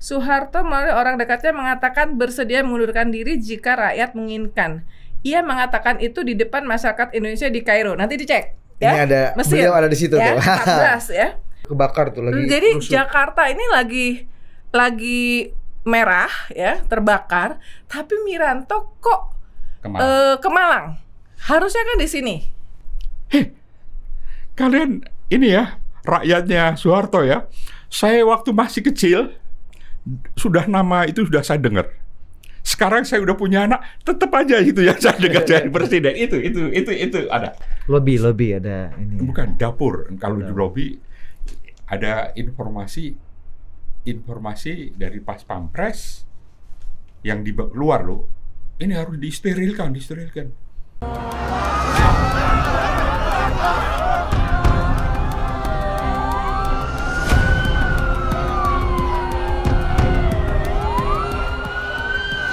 Soeharto melalui orang dekatnya mengatakan bersedia mengundurkan diri jika rakyat menginginkan. Ia mengatakan itu di depan masyarakat Indonesia di Kairo. Nanti dicek. Ya? Ini ada Mesir, beliau ada di situ ya, tuh. 14 ya. Kebakar tuh lagi. Jadi rusuk. Jakarta ini lagi lagi merah ya, terbakar, tapi Miranto kok ke Malang. Uh, eh, ke Malang. Harusnya kan di sini. Hei, kalian ini ya rakyatnya Soeharto ya. Saya waktu masih kecil sudah nama itu sudah saya dengar. Sekarang saya udah punya anak, tetap aja itu yang saya dengar dari presiden. Itu itu itu itu ada. Lobby lobby ada ini. Ya. Bukan dapur. Kalau di lobby ada informasi informasi dari pas pampres yang di luar loh. Ini harus disterilkan, disterilkan.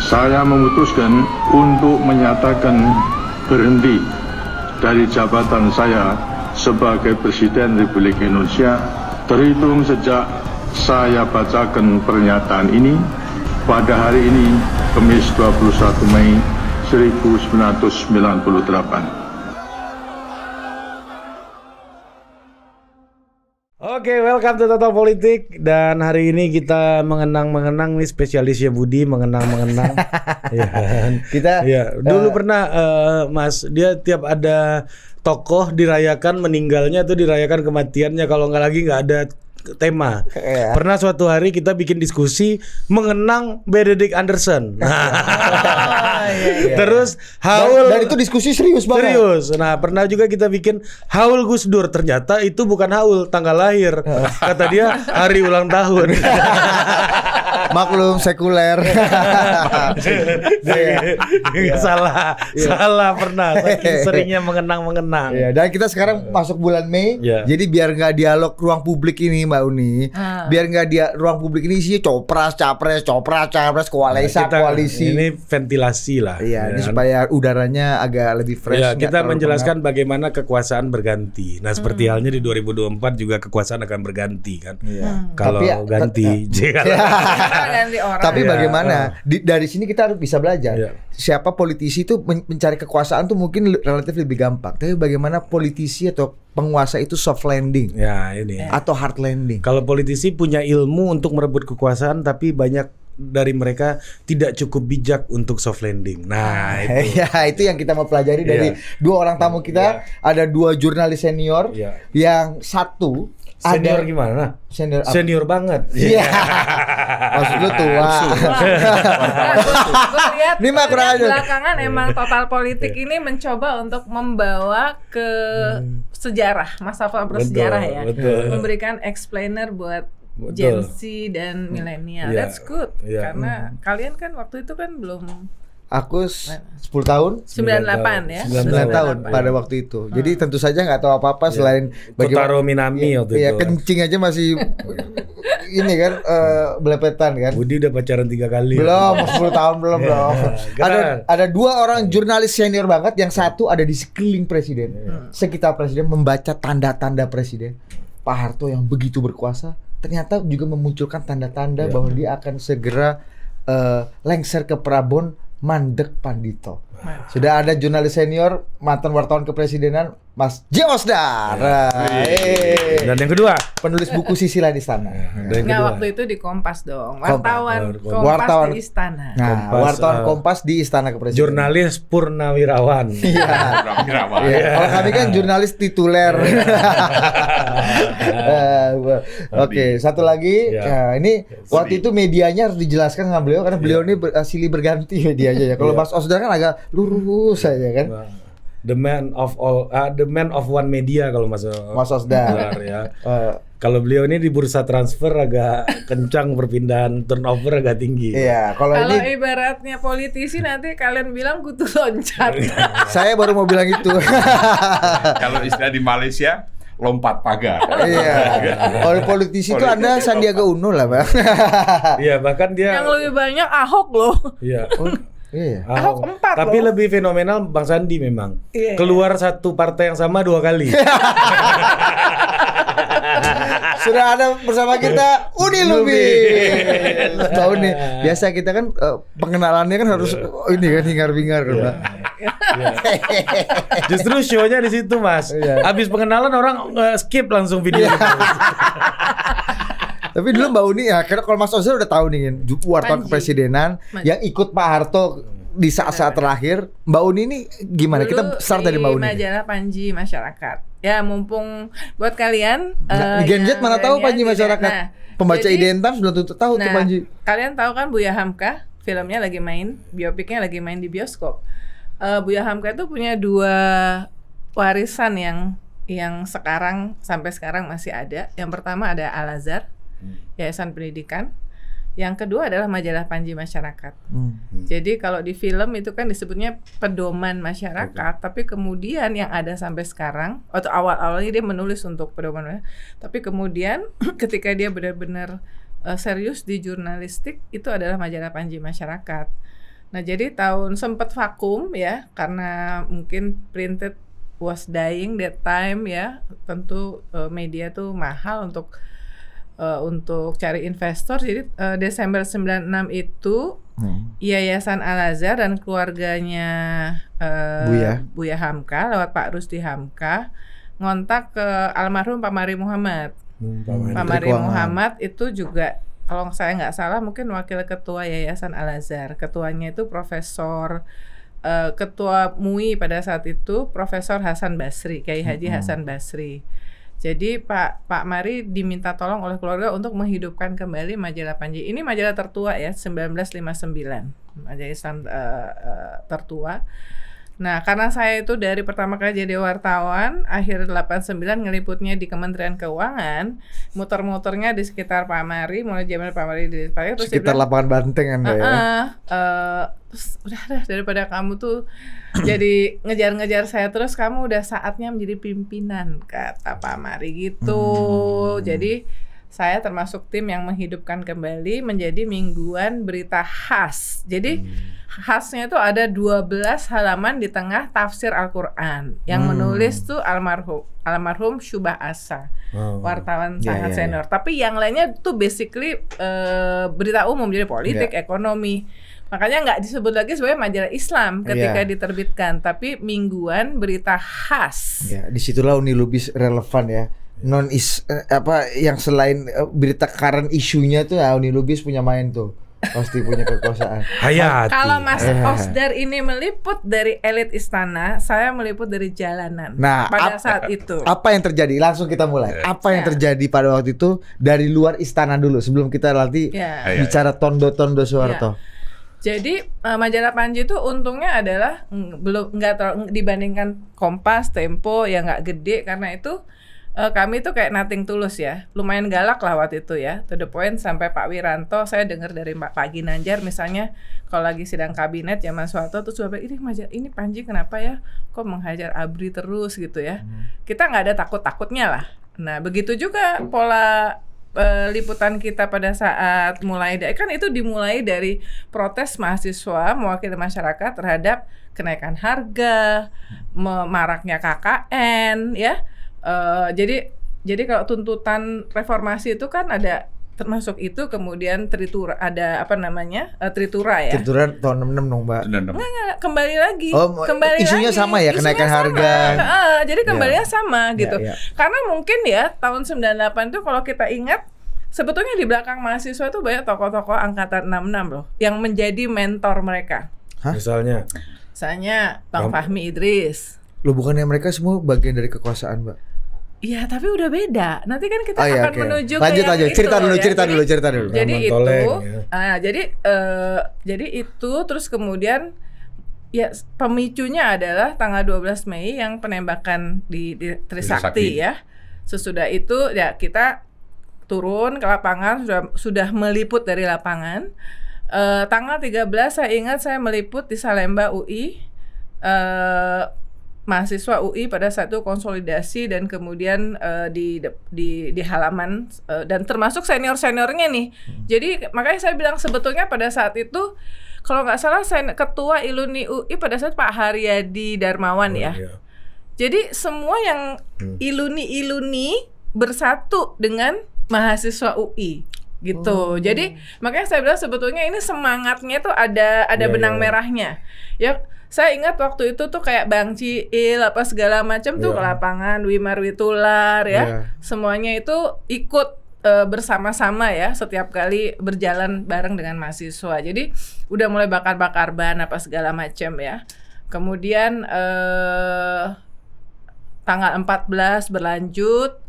saya memutuskan untuk menyatakan berhenti dari jabatan saya sebagai Presiden Republik Indonesia terhitung sejak saya bacakan pernyataan ini pada hari ini, Kamis 21 Mei 1998. Oke, okay, welcome to Total Politik dan hari ini kita mengenang-mengenang nih spesialisnya Budi mengenang-mengenang. ya Kita ya, dulu uh, pernah uh, Mas dia tiap ada tokoh dirayakan meninggalnya tuh dirayakan kematiannya kalau nggak lagi nggak ada tema. Yeah. Pernah suatu hari kita bikin diskusi mengenang Benedict Anderson. oh, iya, iya. Terus Haul dan, dan itu diskusi serius banget. Serius. Nah, pernah juga kita bikin Haul Gus Dur. Ternyata itu bukan Haul tanggal lahir. Kata dia hari ulang tahun. Maklum sekuler. yeah. Iya. Salah, iya. salah pernah. Seringnya mengenang-mengenang. Yeah. Dan kita sekarang masuk bulan Mei. Yeah. Jadi biar nggak dialog ruang publik ini, Mbak Uni, ah. biar nggak dia ruang publik ini sih copras, capres, copras, capres, koalisa, nah, koalisi. Ini ventilasi lah. Iya, ya. ini supaya udaranya agak lebih fresh. Ya, kita menjelaskan pengap. bagaimana kekuasaan berganti. Nah, seperti hmm. halnya di 2024 juga kekuasaan akan berganti kan. Iya. Hmm. Kalau Tapi, ya, ganti, ya, ganti orang. Tapi ya, bagaimana? Ah. Di, dari sini kita harus bisa belajar. Ya. Siapa politisi itu mencari kekuasaan tuh mungkin relatif lebih gampang. Tapi bagaimana politisi atau penguasa itu soft landing ya ini atau hard landing kalau politisi punya ilmu untuk merebut kekuasaan tapi banyak dari mereka tidak cukup bijak untuk soft landing nah itu ya itu yang kita mau pelajari dari ya. dua orang tamu kita yeah. ada dua jurnalis senior yeah. yang satu Senior ada, gimana? Senior apa? Senior banget. Iya. Yeah. Maksud lu tua. Ini mah kurang aja. Belakangan emang iya. total politik iya. ini mencoba untuk membawa ke hmm. sejarah, masa bersejarah ya. Betul. Memberikan explainer buat Gen Z dan milenial. Yeah. That's good. Yeah. Karena mm. kalian kan waktu itu kan belum Aku 10 tahun 98 ya 9 tahun, pada waktu itu. Hmm. Jadi tentu saja nggak tahu apa-apa iya. selain bagaimana Minami ya, ya, kencing aja masih ini kan uh, belepetan kan. Budi udah pacaran tiga kali. Belum, 10 tahun belum yeah. belum. Ada ada dua orang iya. jurnalis senior banget yang iya. satu ada di sekeliling presiden. Yeah. Sekitar presiden membaca tanda-tanda presiden. Pak Harto yang begitu berkuasa ternyata juga memunculkan tanda-tanda yeah. bahwa dia akan segera uh, lengser ke Prabon Mandek Pandito. Sudah ada jurnalis senior mantan wartawan kepresidenan Mas J. Osdar. Ya. Dan yang kedua, penulis buku sisi lain Istana. Iya, dan Nggak, kedua. waktu itu di Kompas dong. Wartawan Kompas, Kompas, wartawan, di Istana. Nah, Kompas, wartawan uh, Kompas di Istana Kepresidenan. Jurnalis Purnawirawan. Iya. Purnawirawan. Ya. Kalau iya. oh, kami kan jurnalis tituler. Iya. Eh, oke, okay, satu lagi. Ya. Nah, ini Sedih. waktu itu medianya harus dijelaskan sama beliau karena beliau ini silih berganti medianya ya. Kalau Mas Osdar kan agak lurus saja kan. The man of all, uh, the man of one media kalau masuk Mas Osdar ya. Uh, kalau beliau ini di bursa transfer agak kencang perpindahan turnover agak tinggi. Iya, kalau kalau ini... ibaratnya politisi nanti kalian bilang kutu loncat. Iya. Saya baru mau bilang itu. kalau istilah di Malaysia lompat pagar. Iya. Kalau politisi itu Anda Sandiaga Uno lah, Bang. Iya, bahkan dia Yang lebih banyak Ahok loh. Iya. Oh. Iya. Oh. Ahok empat Tapi loh. lebih fenomenal Bang Sandi memang. Iya, iya. Keluar iya. satu partai yang sama dua kali. Sudah ada bersama kita Uni Lubi. Tahu nih, biasa kita kan uh, pengenalannya kan harus oh, ini kan hingar-bingar kan. Yeah. Yeah. Justru show-nya di situ, Mas. Yeah. pengenalan orang uh, skip langsung video. Tapi dulu Mbak Uni ya, karena kalau Mas Ozil udah tahu nih wartawan kepresidenan yang ikut Pak Harto di saat-saat nah. terakhir Mbak Uni ini gimana? Dulu Kita start dari Mbak Uni. majalah Panji Masyarakat. Ya mumpung buat kalian nah, uh, Gen mana tahu Panji ya. Masyarakat. Nah, Pembaca jadi, belum tentu tahu nah, tuh Panji. Kalian tahu kan Buya Hamka? Filmnya lagi main, biopiknya lagi main di bioskop. Uh, Buya Hamka itu punya dua warisan yang yang sekarang sampai sekarang masih ada. Yang pertama ada Al Azhar Hmm. Yayasan Pendidikan. Yang kedua adalah majalah Panji Masyarakat. Hmm. hmm. Jadi kalau di film itu kan disebutnya pedoman masyarakat, okay. tapi kemudian yang ada sampai sekarang atau awal-awalnya dia menulis untuk pedoman, tapi kemudian ketika dia benar-benar uh, serius di jurnalistik itu adalah majalah Panji Masyarakat. Nah, jadi tahun sempat vakum ya karena mungkin printed was dying that time ya. Tentu uh, media tuh mahal untuk uh, untuk cari investor. Jadi uh, Desember 96 itu hmm. Yayasan Al Azhar dan keluarganya uh, Buya Buya Hamka lewat Pak Rusdi Hamka ngontak ke almarhum Pak Mari Muhammad. Hmm, Pak hmm. Mari Muhammad itu juga kalau saya nggak salah mungkin wakil ketua Yayasan Al Azhar. Ketuanya itu Profesor Ketua MUI pada saat itu Profesor Hasan Basri, Kiai Haji hmm. Hasan Basri. Jadi Pak Pak Mari diminta tolong oleh keluarga untuk menghidupkan kembali majalah Panji. Ini majalah tertua ya, 1959. Majalah Islam uh, uh, tertua. Nah, karena saya itu dari pertama kali jadi wartawan, akhir 89 ngeliputnya di Kementerian Keuangan, motor-motornya di sekitar Pak Mari mulai zaman Pak Mari di Pak terus sekitar bilang, lapangan Banteng Anda ya. Uh, terus udah udah daripada kamu tuh jadi ngejar-ngejar saya terus kamu udah saatnya menjadi pimpinan kata Pak Mari gitu. Hmm. Jadi saya termasuk tim yang menghidupkan kembali menjadi mingguan berita khas. Jadi hmm khasnya itu ada 12 halaman di tengah tafsir Al-Qur'an yang hmm. menulis tuh almarhum almarhum Syubah Asa. Oh. Wartawan yeah, sangat yeah, iya. senior. Yeah. Tapi yang lainnya tuh basically uh, berita umum jadi politik, yeah. ekonomi. Makanya nggak disebut lagi sebagai majalah Islam ketika yeah. diterbitkan, tapi mingguan berita khas. Ya, yeah, disitulah Uni Lubis relevan ya non is eh, apa yang selain eh, berita current isunya tuh ya Uni Lubis punya main tuh pasti punya kekuasaan. Hayati. Kalau Mas eh. Osdar ini meliput dari elit istana, saya meliput dari jalanan. Nah, pada saat itu. Apa yang terjadi? Langsung kita mulai. Eh. Apa yang yeah. terjadi pada waktu itu dari luar istana dulu sebelum kita nanti yeah. Ya. Ya, bicara ya. tondo-tondo Soeharto. Yeah. Jadi eh, majalah Panji itu untungnya adalah mm, belum nggak dibandingkan Kompas, Tempo yang nggak gede karena itu uh, kami tuh kayak nating tulus ya. Lumayan galak lah waktu itu ya. To the point sampai Pak Wiranto saya dengar dari Pak Pagi Nanjar misalnya kalau lagi sidang kabinet ya mas Soeharto tuh sudah ini maja, ini Panji kenapa ya kok menghajar Abri terus gitu ya. Hmm. Kita nggak ada takut-takutnya lah. Nah, begitu juga pola uh, liputan kita pada saat mulai dari kan itu dimulai dari protes mahasiswa mewakili masyarakat terhadap kenaikan harga, hmm. maraknya KKN ya Eh, jadi jadi kalau tuntutan reformasi itu kan ada termasuk itu kemudian tritura ada apa namanya uh, tritura ya tritura tahun enam enam dong mbak enggak, enggak, kembali lagi oh, kembali isunya lagi. sama ya isunya kenaikan sama. harga uh, jadi iya. kembalinya yeah. sama iya, gitu yeah, yeah. karena mungkin ya tahun 98 itu kalau kita ingat sebetulnya di belakang mahasiswa itu banyak tokoh-tokoh angkatan 66 loh yang menjadi mentor mereka Hah? misalnya misalnya Bang Fahmi Idris Loh bukannya mereka semua bagian dari kekuasaan, Mbak? Iya, tapi udah beda. Nanti kan kita oh, iya, akan okay. menuju lanjut, ke lanjut. Itu, cerita dulu, ya. cerita jadi, dulu, cerita dulu. Jadi Raman itu, ya. ah, jadi uh, jadi itu terus kemudian ya pemicunya adalah tanggal 12 Mei yang penembakan di, di Trisakti, Trisakti ya. Sesudah itu ya kita turun ke lapangan sudah sudah meliput dari lapangan. Uh, tanggal 13 saya ingat saya meliput di Salemba UI. Uh, eh, mahasiswa UI pada saat itu konsolidasi dan kemudian uh, di, di di halaman uh, dan termasuk senior seniornya nih. Hmm. Jadi makanya saya bilang sebetulnya pada saat itu kalau nggak salah sen ketua iluni UI pada saat Pak Haryadi Darmawan oh, ya. Iya. Jadi semua yang hmm. iluni iluni bersatu dengan mahasiswa UI gitu. Oh, Jadi makanya saya bilang sebetulnya ini semangatnya tuh ada ada yeah, benang yeah. Iya. merahnya. Ya saya ingat waktu itu tuh kayak Bang Ciil apa segala macam yeah. tuh iya. ke lapangan Wimar Witular ya. Yeah. Semuanya itu ikut eh, bersama-sama ya setiap kali berjalan bareng dengan mahasiswa. Jadi udah mulai bakar-bakar ban apa segala macam ya. Kemudian eh tanggal 14 berlanjut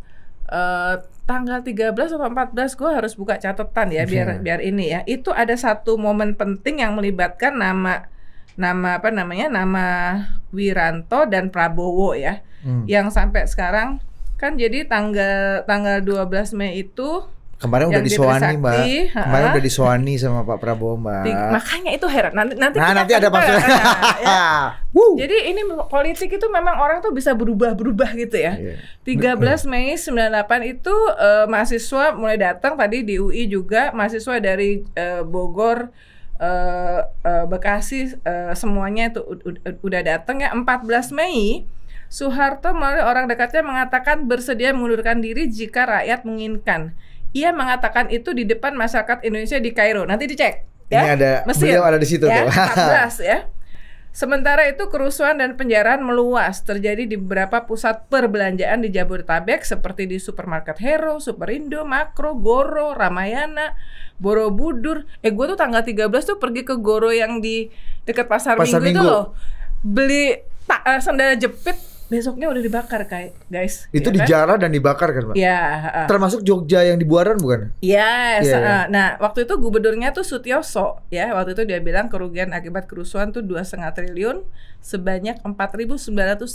eh tanggal 13 atau 14 gue harus buka catatan ya biar iya. biar ini ya. Itu ada satu momen penting yang melibatkan nama nama apa namanya nama Wiranto dan Prabowo ya. Hmm. Yang sampai sekarang kan jadi tanggal tanggal 12 Mei itu Kemarin yang udah disoani mbak. Ha? Kemarin udah disoani sama Pak Prabowo mbak. Di, makanya itu heran. Nanti nanti, nah, nanti ada maksudnya. Nah, ya. Jadi ini politik itu memang orang tuh bisa berubah-berubah gitu ya. Yeah. Iya. 13 Mei 98 itu uh, mahasiswa mulai datang tadi di UI juga mahasiswa dari uh, Bogor uh, uh, Bekasi uh, semuanya itu udah datang ya 14 Mei Soeharto melalui orang dekatnya mengatakan bersedia mengundurkan diri jika rakyat menginginkan ia mengatakan itu di depan masyarakat Indonesia di Kairo. Nanti dicek. Ya? Ini ada Mesir, beliau ada di situ ya, tuh. 14 ya. Sementara itu kerusuhan dan penjarahan meluas terjadi di beberapa pusat perbelanjaan di Jabodetabek seperti di supermarket Hero, Superindo, Makro, Goro, Ramayana, Borobudur. Eh gue tuh tanggal 13 tuh pergi ke Goro yang di dekat pasar, pasar Minggu, Minggu itu loh. Beli tak uh, eh, sendal jepit besoknya udah dibakar kayak guys itu ya dijarah kan? dan dibakar kan pak ya uh, termasuk Jogja yang dibuaran bukan yes yeah, iya, iya. uh, nah waktu itu gubernurnya tuh Sutioso ya waktu itu dia bilang kerugian akibat kerusuhan tuh dua setengah triliun sebanyak 4.939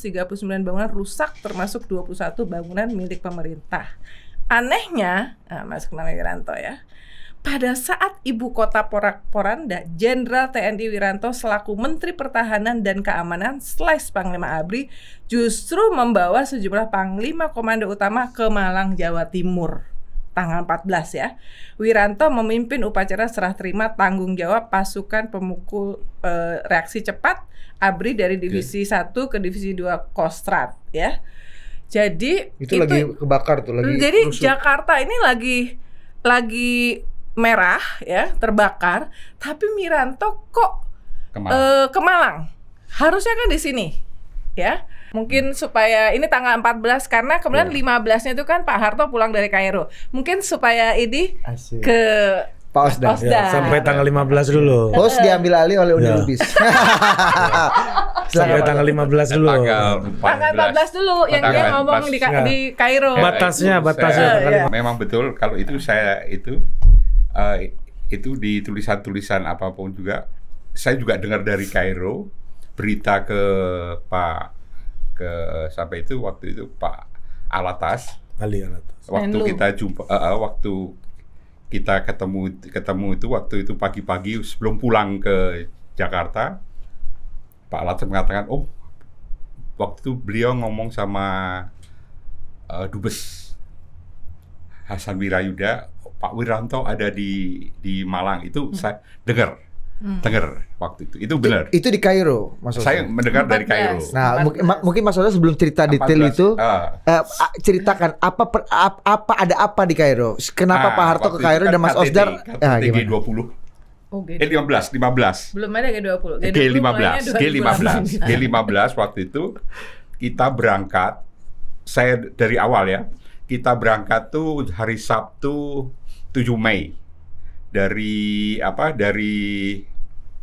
bangunan rusak termasuk 21 bangunan milik pemerintah anehnya nah, masuk nama Wiranto ya pada saat ibu kota Porak-Poranda, Jenderal TNI Wiranto selaku Menteri Pertahanan dan Keamanan slash Panglima Abri justru membawa sejumlah Panglima Komando Utama ke Malang, Jawa Timur. Tanggal 14 ya. Wiranto memimpin upacara serah terima tanggung jawab pasukan pemukul e, reaksi cepat Abri dari divisi Oke. 1 ke divisi 2 Kostrad ya. Jadi itu, itu lagi kebakar tuh lagi. Jadi rusuk. Jakarta ini lagi lagi merah ya terbakar tapi Miranto kok Kemalang. Uh, ke eh, harusnya kan di sini ya mungkin supaya ini tanggal 14 karena kemudian yeah. Iya. 15-nya itu kan Pak Harto pulang dari Kairo mungkin supaya ini ke Pak Osda. Osda. Ya, sampai tanggal 15 dulu. Pos diambil alih oleh Uni iya. Lubis. sampai tanggal 15 dulu. Tanggal 14, tanggal 14 dulu yang dia ngomong di, Kairo. Batasnya, iya, batasnya. Saya, ya. Memang betul kalau itu saya itu uh, itu di tulisan-tulisan apapun juga saya juga dengar dari Kairo berita ke Pak ke eh, sampai itu waktu itu Pak Alatas Ali Alatas waktu Menlu. kita jumpa uh, waktu kita ketemu ketemu itu waktu itu pagi-pagi sebelum pulang ke Jakarta Pak Alatas mengatakan oh waktu itu beliau ngomong sama uh, dubes Hasan Wirayuda Pak Wiranto ada di di Malang itu hmm. saya dengar Hmm. Dengar waktu itu. Itu benar. Itu, itu di Kairo, maksudnya Saya mendengar 14. dari Kairo. Nah, mungkin mungkin maksudnya sebelum cerita detail 14. itu uh. Uh, ceritakan apa per, ap, apa ada apa di Kairo? Kenapa nah, Pak Harto ke Kairo kan dan Mas Osdar? Nah, G20. Oh, G20. G15, 15. Belum ada G20. G20 G15, G15, G15 waktu itu kita berangkat. Saya dari awal ya. Kita berangkat tuh hari Sabtu 7 Mei dari apa dari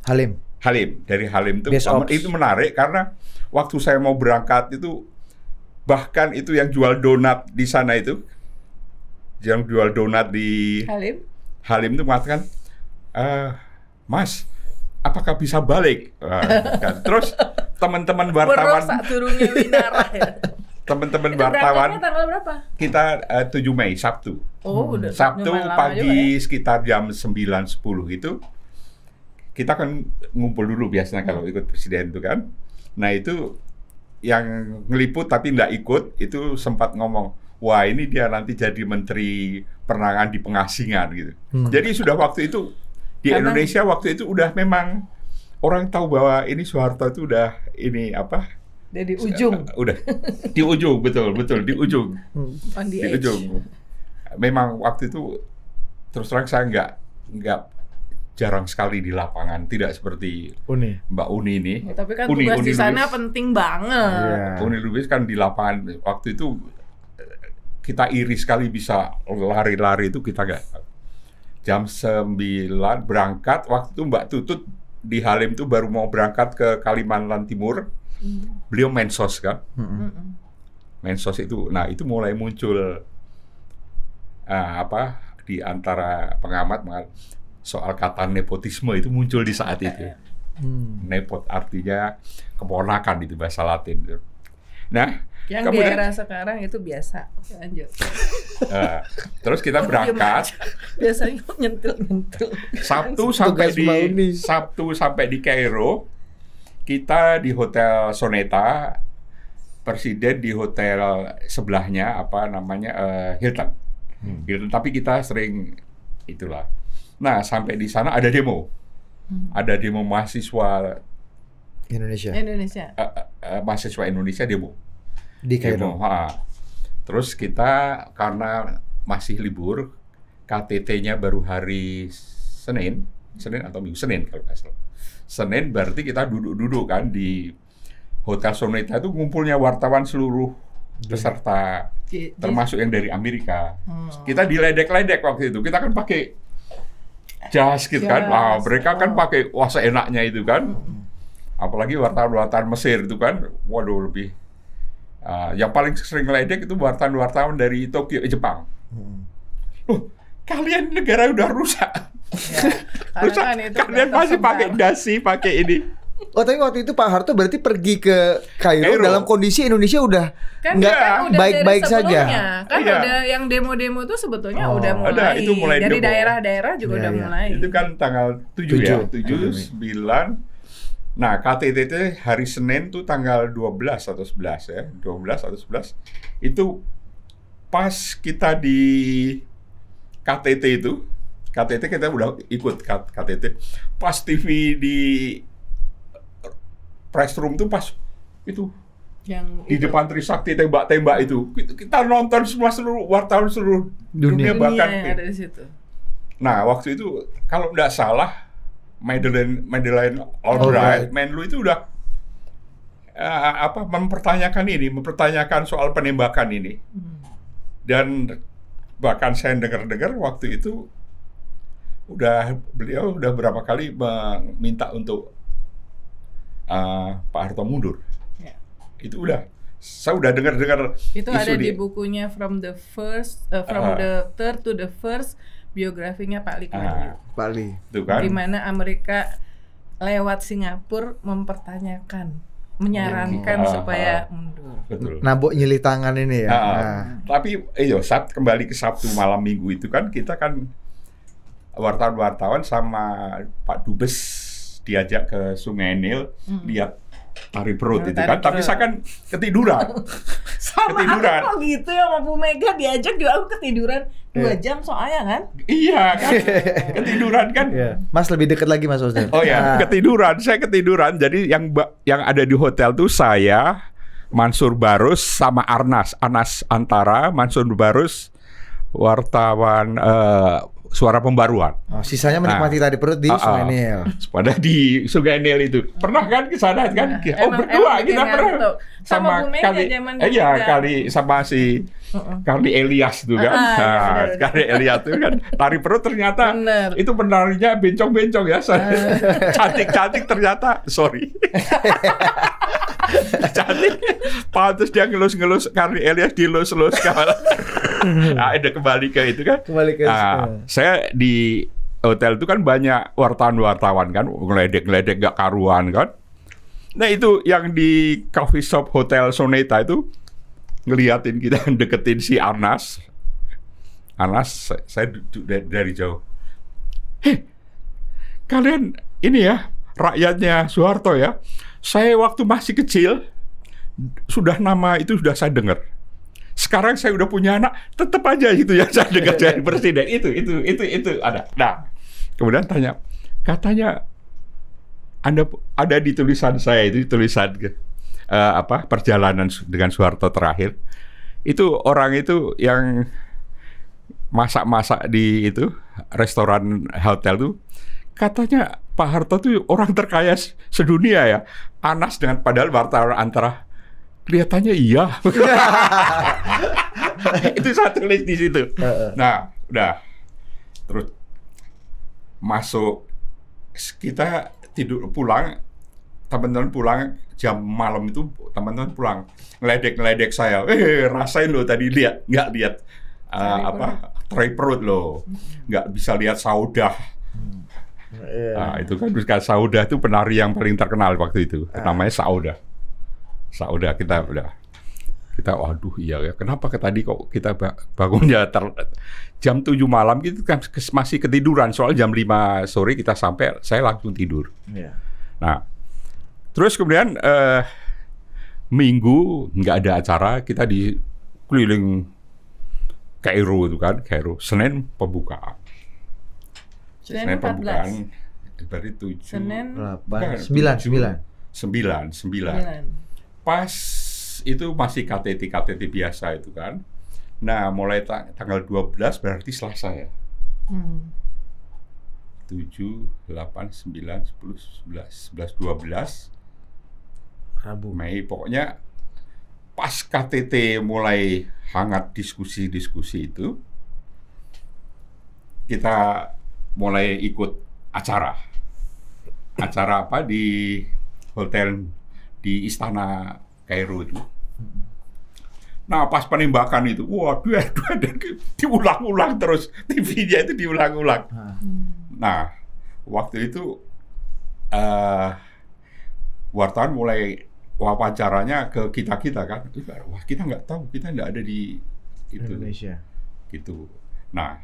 Halim. Halim dari Halim itu itu menarik karena waktu saya mau berangkat itu bahkan itu yang jual donat di sana itu yang jual donat di Halim Halim itu mengatakan e, Mas apakah bisa balik kan. terus teman-teman wartawan ya. teman-teman wartawan kita eh, uh, 7 Mei Sabtu Oh, hmm. udah Sabtu pagi ya? sekitar jam 9.10 itu kita kan ngumpul dulu biasanya kalau hmm. ikut presiden itu kan. Nah, itu yang ngeliput tapi tidak ikut itu sempat ngomong, "Wah, ini dia nanti jadi menteri penerangan di pengasingan" gitu. Hmm. Jadi sudah waktu itu di Karena... Indonesia waktu itu udah memang orang tahu bahwa ini Soeharto itu udah ini apa? Jadi ujung. udah di ujung betul betul di ujung. Hmm. di edge. ujung memang waktu itu terus terang saya nggak nggak jarang sekali di lapangan, tidak seperti Uni. Mbak Uni ini. Ya, tapi kan Uni, tugas Uni di sana Lubis. penting banget. Yeah. Uni Lubis kan di lapangan waktu itu eh, kita iri sekali bisa lari-lari itu kita nggak jam 9 berangkat waktu itu Mbak Tutut di Halim tuh baru mau berangkat ke Kalimantan Timur iya. beliau mensos kan mm -hmm. mensos itu nah itu mulai muncul uh, apa di antara pengamat soal kata nepotisme itu muncul di saat itu. Iya. Hmm. Nepot artinya keponakan itu bahasa Latin. Nah, yang kemudian, daerah sekarang itu biasa. uh, terus kita oh, berangkat. Biasanya nyentil-nyentil. Sabtu sampai di ini. Sabtu sampai di Kairo, kita di hotel Soneta, presiden di hotel sebelahnya apa namanya uh, Hilton. Hmm. Gitu. Tapi kita sering itulah. Nah, sampai di sana ada demo. Hmm. Ada demo mahasiswa Indonesia. Indonesia. Uh, uh, mahasiswa Indonesia demo. Di Demo, ha. Terus kita karena masih libur, KTT-nya baru hari Senin, Senin atau Minggu Senin kalau nggak salah. Senin berarti kita duduk-duduk kan di Hotel Soneta itu ngumpulnya wartawan seluruh peserta termasuk yang dari Amerika. Hmm. Kita diledek-ledek waktu itu. Kita kan pakai jas gitu kan. Wah mereka kan oh. pakai wah enaknya itu kan. Hmm. Apalagi wartawan-wartawan Mesir itu kan. Waduh lebih uh, yang paling sering ledek itu wartawan-wartawan dari Tokyo, eh, Jepang. Hmm. Loh, kalian negara udah rusak. Ya, rusak. Kan kalian masih pakai dasi, pakai ini Oh tapi waktu itu Pak Harto berarti pergi ke Kairo, dalam kondisi Indonesia udah kan nggak kan kan baik-baik saja. Kan iya. udah yang demo-demo tuh sebetulnya oh. udah mulai. Ada, itu mulai Jadi daerah-daerah juga ya, udah ya. mulai. Itu kan tanggal 7, 7. ya, 7, 9. Nah KTT itu hari Senin tuh tanggal 12 atau 11 ya, 12 atau 11. Itu pas kita di KTT itu, KTT kita udah ikut KTT, pas TV di press room tuh pas itu yang di itu. depan Trisakti tembak-tembak itu kita nonton semua seluruh wartawan seluruh dunia, dunia bahkan yang gitu. ada di situ. Nah waktu itu kalau nggak salah Madeleine Madeleine Albright, right. Menlu itu udah uh, apa mempertanyakan ini mempertanyakan soal penembakan ini hmm. dan bahkan saya dengar-dengar waktu itu udah beliau udah berapa kali meminta untuk uh, Pak Harto mundur. Yeah. Itu udah saya udah dengar-dengar itu ada di, di bukunya from the first uh, from uh, the third to the first biografinya Pak Lee Kuan ah, Yew. Tuh kan. Di mana Amerika lewat Singapura mempertanyakan menyarankan uh, supaya mundur. Betul. Nabok nyili tangan ini ya. Uh, Tapi iyo saat kembali ke Sabtu malam Minggu itu kan kita kan wartawan-wartawan sama Pak Dubes diajak ke Sungai Nil hmm. lihat tari perut itu kan, tapi saya kan ketiduran. sama ketiduran. Aku gitu ya sama Bu Mega diajak juga aku ketiduran dua iya. jam soalnya kan. Iya kan, iya. ketiduran kan. Yeah. Mas lebih dekat lagi Mas Ustaz. Oh ya, nah. ketiduran. Saya ketiduran. Jadi yang yang ada di hotel tuh saya, Mansur Barus sama Arnas, Anas Antara, Mansur Barus wartawan uh, suara pembaruan. Oh, sisanya menikmati nah, tadi perut di uh, Sungai Nil. Pada di Sungai Nil itu. Pernah kan ke sana kan? Nah, oh, emang, berdua emang kita pernah. Sama, sama Bu Mega kali zaman iya, kali sama si uh-uh. Kali Elias itu kan. Uh-uh, nah, Kali Elias itu kan tari perut ternyata bener. itu penarinya bencong-bencong ya. Cantik-cantik ternyata. Sorry. Cantik. Pantes dia ngelus-ngelus Kali Elias dilus-lus kepala. nah, ada kembali ke itu kan. Kembali ke nah, saya di hotel itu kan banyak wartawan-wartawan kan, ngeledek-ngeledek gak karuan kan. Nah itu yang di coffee shop hotel Soneta itu ngeliatin kita deketin si Anas. Anas, saya, saya dari jauh. Hei kalian ini ya rakyatnya Soeharto ya. Saya waktu masih kecil sudah nama itu sudah saya dengar sekarang saya udah punya anak, tetap aja itu yang saya dengar dari presiden. Itu, itu, itu, itu ada. Nah, kemudian tanya, katanya Anda ada di tulisan saya itu di tulisan uh, apa perjalanan dengan Soeharto terakhir itu orang itu yang masak-masak di itu restoran hotel tuh katanya Pak Harto tuh orang terkaya sedunia ya. Anas dengan padahal wartawan antara kelihatannya iya. itu satu list di situ. Nah, udah. Terus masuk kita tidur pulang, teman-teman pulang jam malam itu teman-teman pulang ngeledek-ngeledek saya. Eh, rasain lo tadi lihat, nggak lihat uh, apa tray perut lo. Nggak bisa lihat saudah. Hmm. Nah, itu kan Saudah itu penari yang paling terkenal waktu itu. Ah. Namanya Saudah. Sa udah kita udah kita waduh iya ya kenapa ke tadi kok kita bangunnya ter, jam 7 malam gitu kan masih ketiduran soal jam 5 sore kita sampai saya langsung tidur. Yeah. Nah, terus kemudian eh, minggu nggak ada acara kita di keliling Kairo itu kan Kairo Senin pembukaan. Senin, Senin pembukaan eh, berarti tujuh Senin sembilan sembilan sembilan sembilan sembilan pas itu masih KTT KTT biasa itu kan. Nah, mulai ta tanggal 12 berarti Selasa ya. Hmm. 7 8 9 10 11 11 12 Rabu. Mei pokoknya pas KTT mulai hangat diskusi-diskusi itu kita mulai ikut acara. Acara apa di Hotel di istana Kairo itu. Nah pas penembakan itu, wah dua dua diulang-ulang terus TV-nya itu diulang-ulang. Hmm. Nah waktu itu uh, wartawan mulai wawancaranya ke kita kita kan, wah kita nggak tahu kita nggak ada di itu. Indonesia. Gitu. Nah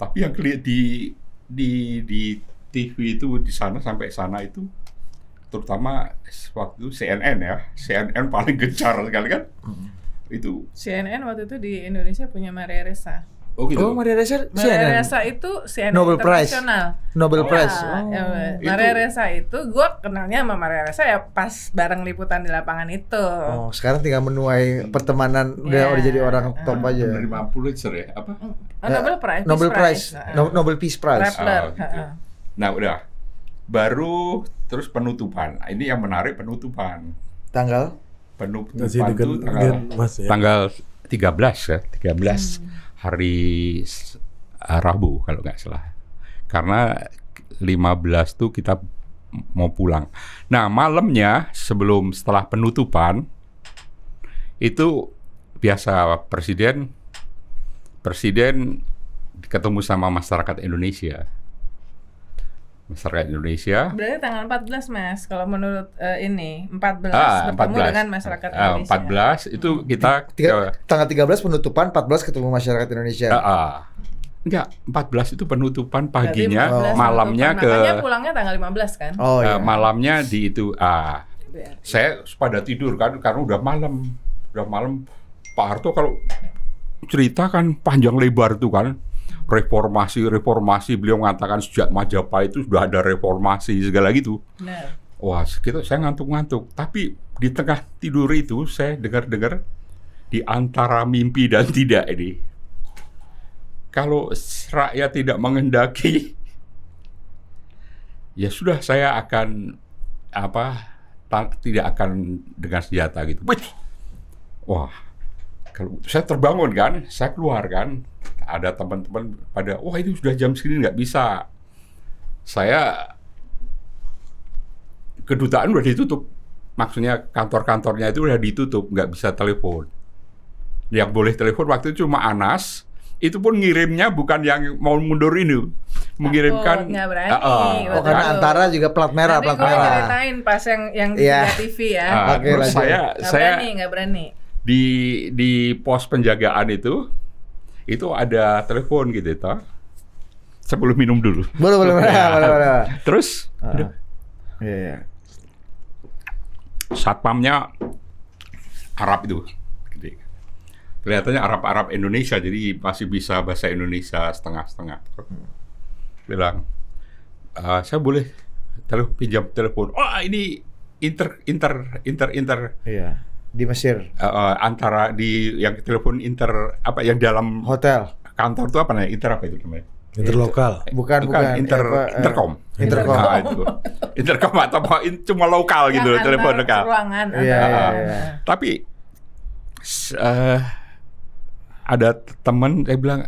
tapi yang di di di TV itu di sana sampai sana itu terutama waktu CNN ya, CNN paling gencar sekali kan. Hmm. Itu CNN waktu itu di Indonesia punya Maria Ressa. Oh gitu. Oh, Maria Ressa, Maria Ressa itu CNN Nobel Prize. Nobel iya, Prize. Ya, oh. Ya, Maria Ressa itu gue kenalnya sama Maria Ressa ya pas bareng liputan di lapangan itu. Oh, sekarang tinggal menuai pertemanan yeah. Iya. udah, jadi orang top uh. aja. Penerima Pulitzer ya, apa? Mm. Oh, Nobel Prize. Ya. Nobel Prize. Nobel Peace Prize. Oh, gitu. Nah, udah baru terus penutupan. Nah, ini yang menarik penutupan. Tanggal? Penutupan Masih itu tanggal, degan mas, ya. tanggal 13 ya, 13 hmm. hari eh, Rabu kalau nggak salah. Karena 15 tuh kita mau pulang. Nah, malamnya sebelum setelah penutupan itu biasa presiden presiden ketemu sama masyarakat Indonesia masyarakat Indonesia. Berarti tanggal 14 Mas kalau menurut uh, ini 14 ah, bertemu 14. dengan masyarakat ah, Indonesia. ah, 14 itu hmm. kita Tiga, ke, tanggal 13 penutupan, 14 ketemu masyarakat Indonesia. Ah, ah. Enggak, 14 itu penutupan paginya, oh. malamnya penutupan. ke Makanya pulangnya tanggal 15 kan? Oh, eh, iya. uh, malamnya di itu ah. saya pada tidur kan karena udah malam. Udah malam Pak Harto kalau cerita kan panjang lebar tuh kan reformasi reformasi beliau mengatakan sejak Majapahit itu sudah ada reformasi segala gitu. Nah. Wah, kita saya ngantuk-ngantuk. Tapi di tengah tidur itu saya dengar-dengar di antara mimpi dan tidak ini. Kalau rakyat tidak mengendaki, ya sudah saya akan apa tidak akan dengan senjata gitu. Wah, kalau saya terbangun kan, saya keluar kan, ada teman-teman pada wah itu sudah jam segini nggak bisa saya kedutaan udah ditutup maksudnya kantor-kantornya itu udah ditutup nggak bisa telepon yang boleh telepon waktu itu cuma Anas itu pun ngirimnya bukan yang mau mundur ini mengirimkan uh, oh karena antara juga plat merah Nanti plat merah ceritain pas yang yang yeah. di TV ya uh, okay, saya saya berani, berani. di di pos penjagaan itu itu ada telepon gitu ya, toh. Sebelum minum dulu. Boleh, boleh, boleh, boleh, boleh. Terus uh, Satpamnya Arab itu. Kelihatannya Arab-Arab Indonesia jadi masih bisa bahasa Indonesia setengah-setengah. Bilang, uh, saya boleh tele pinjam telepon. Oh, ini inter inter inter inter. Iya di Mesir. Uh, antara di yang telepon inter apa yang dalam hotel kantor itu apa nih inter apa itu namanya? Interlokal. Bukan, bukan bukan inter apa, uh, intercom. Intercom. Nah, itu. intercom atau in, cuma lokal ya, gitu kan, telepon kan, lokal. Ruangan. Iya. Yeah, iya, yeah, iya. Tapi uh, ada teman saya bilang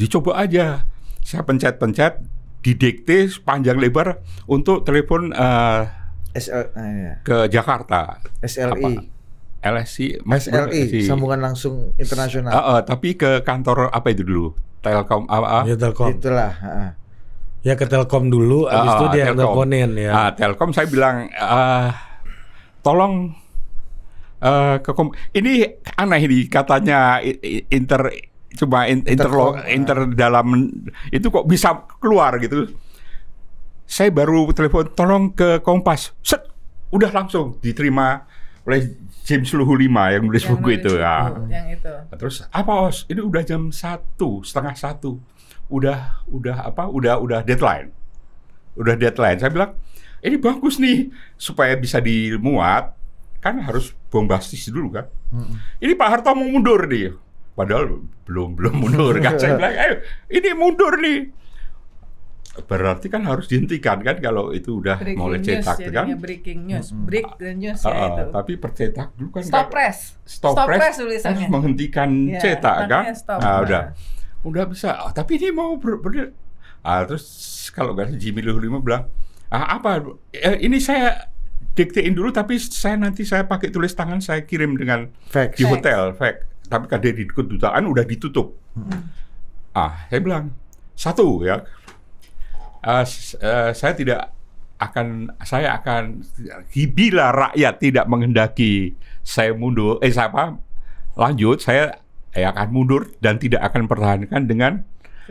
dicoba aja. Saya pencet-pencet didikte panjang lebar untuk telepon uh, SL, uh, ah, iya. ke Jakarta. SLI. Apa? LSI, Mas LSI. sambungan langsung internasional. Uh, uh, tapi ke kantor apa itu dulu? Telkom apa? Uh, uh. Ah. Ya Telkom. Itulah. Uh. Ya ke Telkom dulu, abis uh, itu dia telkom. teleponin ya. Uh, telkom saya bilang, uh, tolong uh, ke kom ini aneh nih katanya inter cuma in, interlo inter dalam itu kok bisa keluar gitu. Saya baru telepon, tolong ke Kompas. Set, udah langsung diterima oleh James Luhu lima yang nulis yang buku itu. Ya. Yang itu. Nah, terus apa os? Ini udah jam satu setengah satu. Udah udah apa? Udah udah deadline. Udah deadline. Saya bilang ini bagus nih supaya bisa dimuat kan harus bombastis dulu kan. hmm Ini Pak Harto mau mundur nih. Padahal belum belum mundur kan. Saya bilang, ini mundur nih berarti kan harus dihentikan kan kalau itu udah breaking mulai cetak news, kan breaking news hmm. break the news uh, ya itu tapi percetak dulu kan stop press stop, stop press, press tulisannya. harus menghentikan yeah, cetak kan stop. nah udah udah bisa oh, tapi ini mau ber, ber ah, terus kalau nggak Jimmy lima bilang ah, apa eh, ini saya diktein dulu tapi saya nanti saya pakai tulis tangan saya kirim dengan fax. di hotel fax tapi kadang di kedutaan udah ditutup hmm. ah saya bilang satu ya Eh, eh, saya tidak akan saya akan bila rakyat tidak menghendaki saya mundur eh siapa lanjut saya eh, akan mundur dan tidak akan pertahankan dengan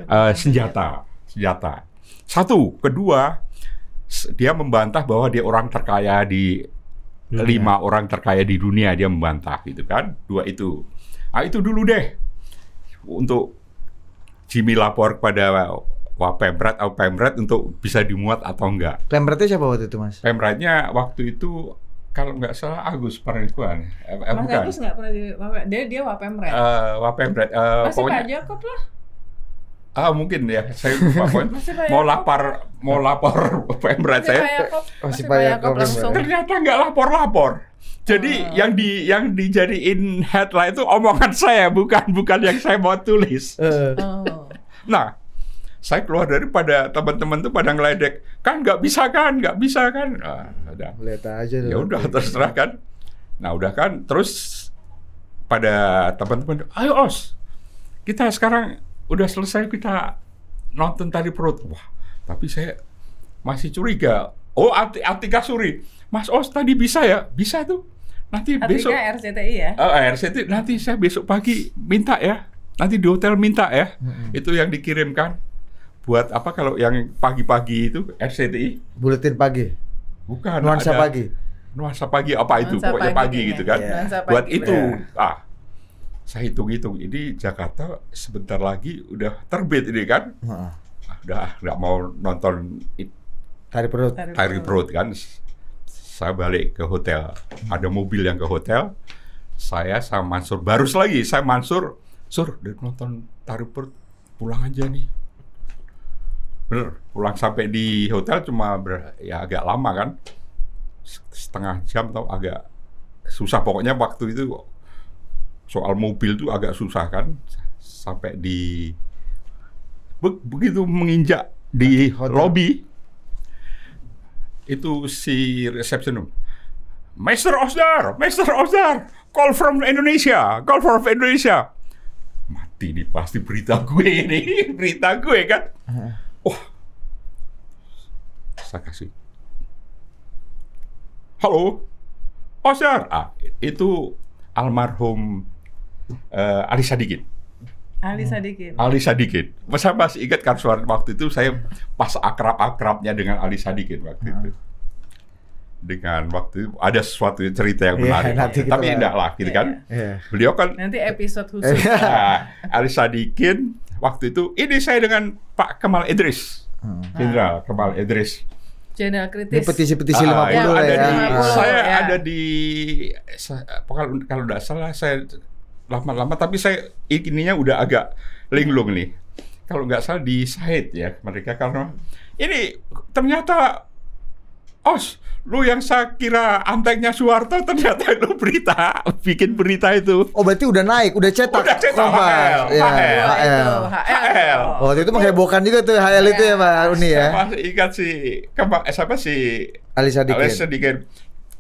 uh, senjata senjata satu kedua dia membantah bahwa dia orang terkaya di dunia. lima orang terkaya di dunia dia membantah gitu kan dua itu ah itu dulu deh untuk Jimmy lapor kepada wah Pemret atau Pemret untuk bisa dimuat atau enggak. Pemretnya siapa waktu itu mas? Pemretnya waktu itu kalau nggak salah Agus Pernikuan. Ya? Eh, eh, mas bukan. Agus nggak pernah di dia dia Wapemret. Uh, eh, Wapemret. Uh, eh, Masih pokoknya, Pak Jakob lah. Ah mungkin ya, saya mau lapar mau lapor Pemret saya. Masih Pak Yakob langsung. Ternyata nggak lapor-lapor. Jadi oh. yang di yang dijadiin headline itu omongan saya bukan bukan yang saya mau tulis. Uh. nah, saya keluar pada teman-teman tuh pada ngeledek kan nggak bisa kan nggak bisa kan nah, udah aja ya udah terserah kan nah udah kan terus pada teman-teman ayo os kita sekarang udah selesai kita nonton tadi perut wah tapi saya masih curiga oh arti arti Suri Mas Os tadi bisa ya bisa tuh nanti Atika besok RCTI ya uh, eh, eh, RCTI nanti saya besok pagi minta ya nanti di hotel minta ya mm -hmm. itu yang dikirimkan buat apa kalau yang pagi-pagi itu RCTI? Buletin pagi. Bukan. Nuansa ada, pagi. Nuansa pagi apa itu? Pokoknya pagi, pagi gitu kan. Yeah. Buat itu yeah. ah saya hitung-hitung ini Jakarta sebentar lagi udah terbit ini kan. Uh. Ah, udah nggak mau nonton it, Tari Perut. Tari, Perut kan. Saya balik ke hotel. Ada mobil yang ke hotel. Saya sama Mansur Baru lagi. Saya Mansur, Sur, udah nonton Tari Perut pulang aja nih Bener, pulang sampai di hotel cuma ber, ya agak lama kan. Setengah jam atau agak susah pokoknya waktu itu soal mobil tuh agak susah kan sampai di begitu menginjak di lobby itu si resepsionis Master Osdar, Master Osdar, call from Indonesia, call from Indonesia. Mati nih pasti berita gue ini, berita gue kan. Uh. Wah, oh. saya kasih. Halo, oh Ah, itu almarhum uh, Ali Sadikin. Ali Sadikin. Ali Sadikin. Masa masih ingat kan suara waktu itu saya pas akrab-akrabnya dengan Ali Sadikin waktu itu. Dengan waktu itu ada sesuatu cerita yang iya, menarik. Yeah, nanti Tapi enggak lah, gitu yeah. kan. Yeah. Beliau kan nanti episode khusus. Alisa Ali Sadikin waktu itu ini saya dengan Pak Kemal Idris. Hmm. Jenderal hmm. Kemal Idris. Jenderal kritis. Ini petisi-petisi ah, uh, 50 ya, ada ya. Di, nah. Saya ya. ada di saya, kalau kalau tidak salah saya lama-lama tapi saya ininya udah agak linglung nih. Kalau nggak salah di Said ya mereka karena ini ternyata oh lu yang saya kira anteknya Soeharto ternyata lu berita bikin berita itu oh berarti udah naik udah cetak udah cetak oh, HL, HL, ya, HL, HL. HL. Oh, waktu itu menghebohkan juga tuh HL, HL. itu ya Pak iya, Uni ya masih ingat si kembang eh, siapa si Alisa Dikin. Alisa Dikin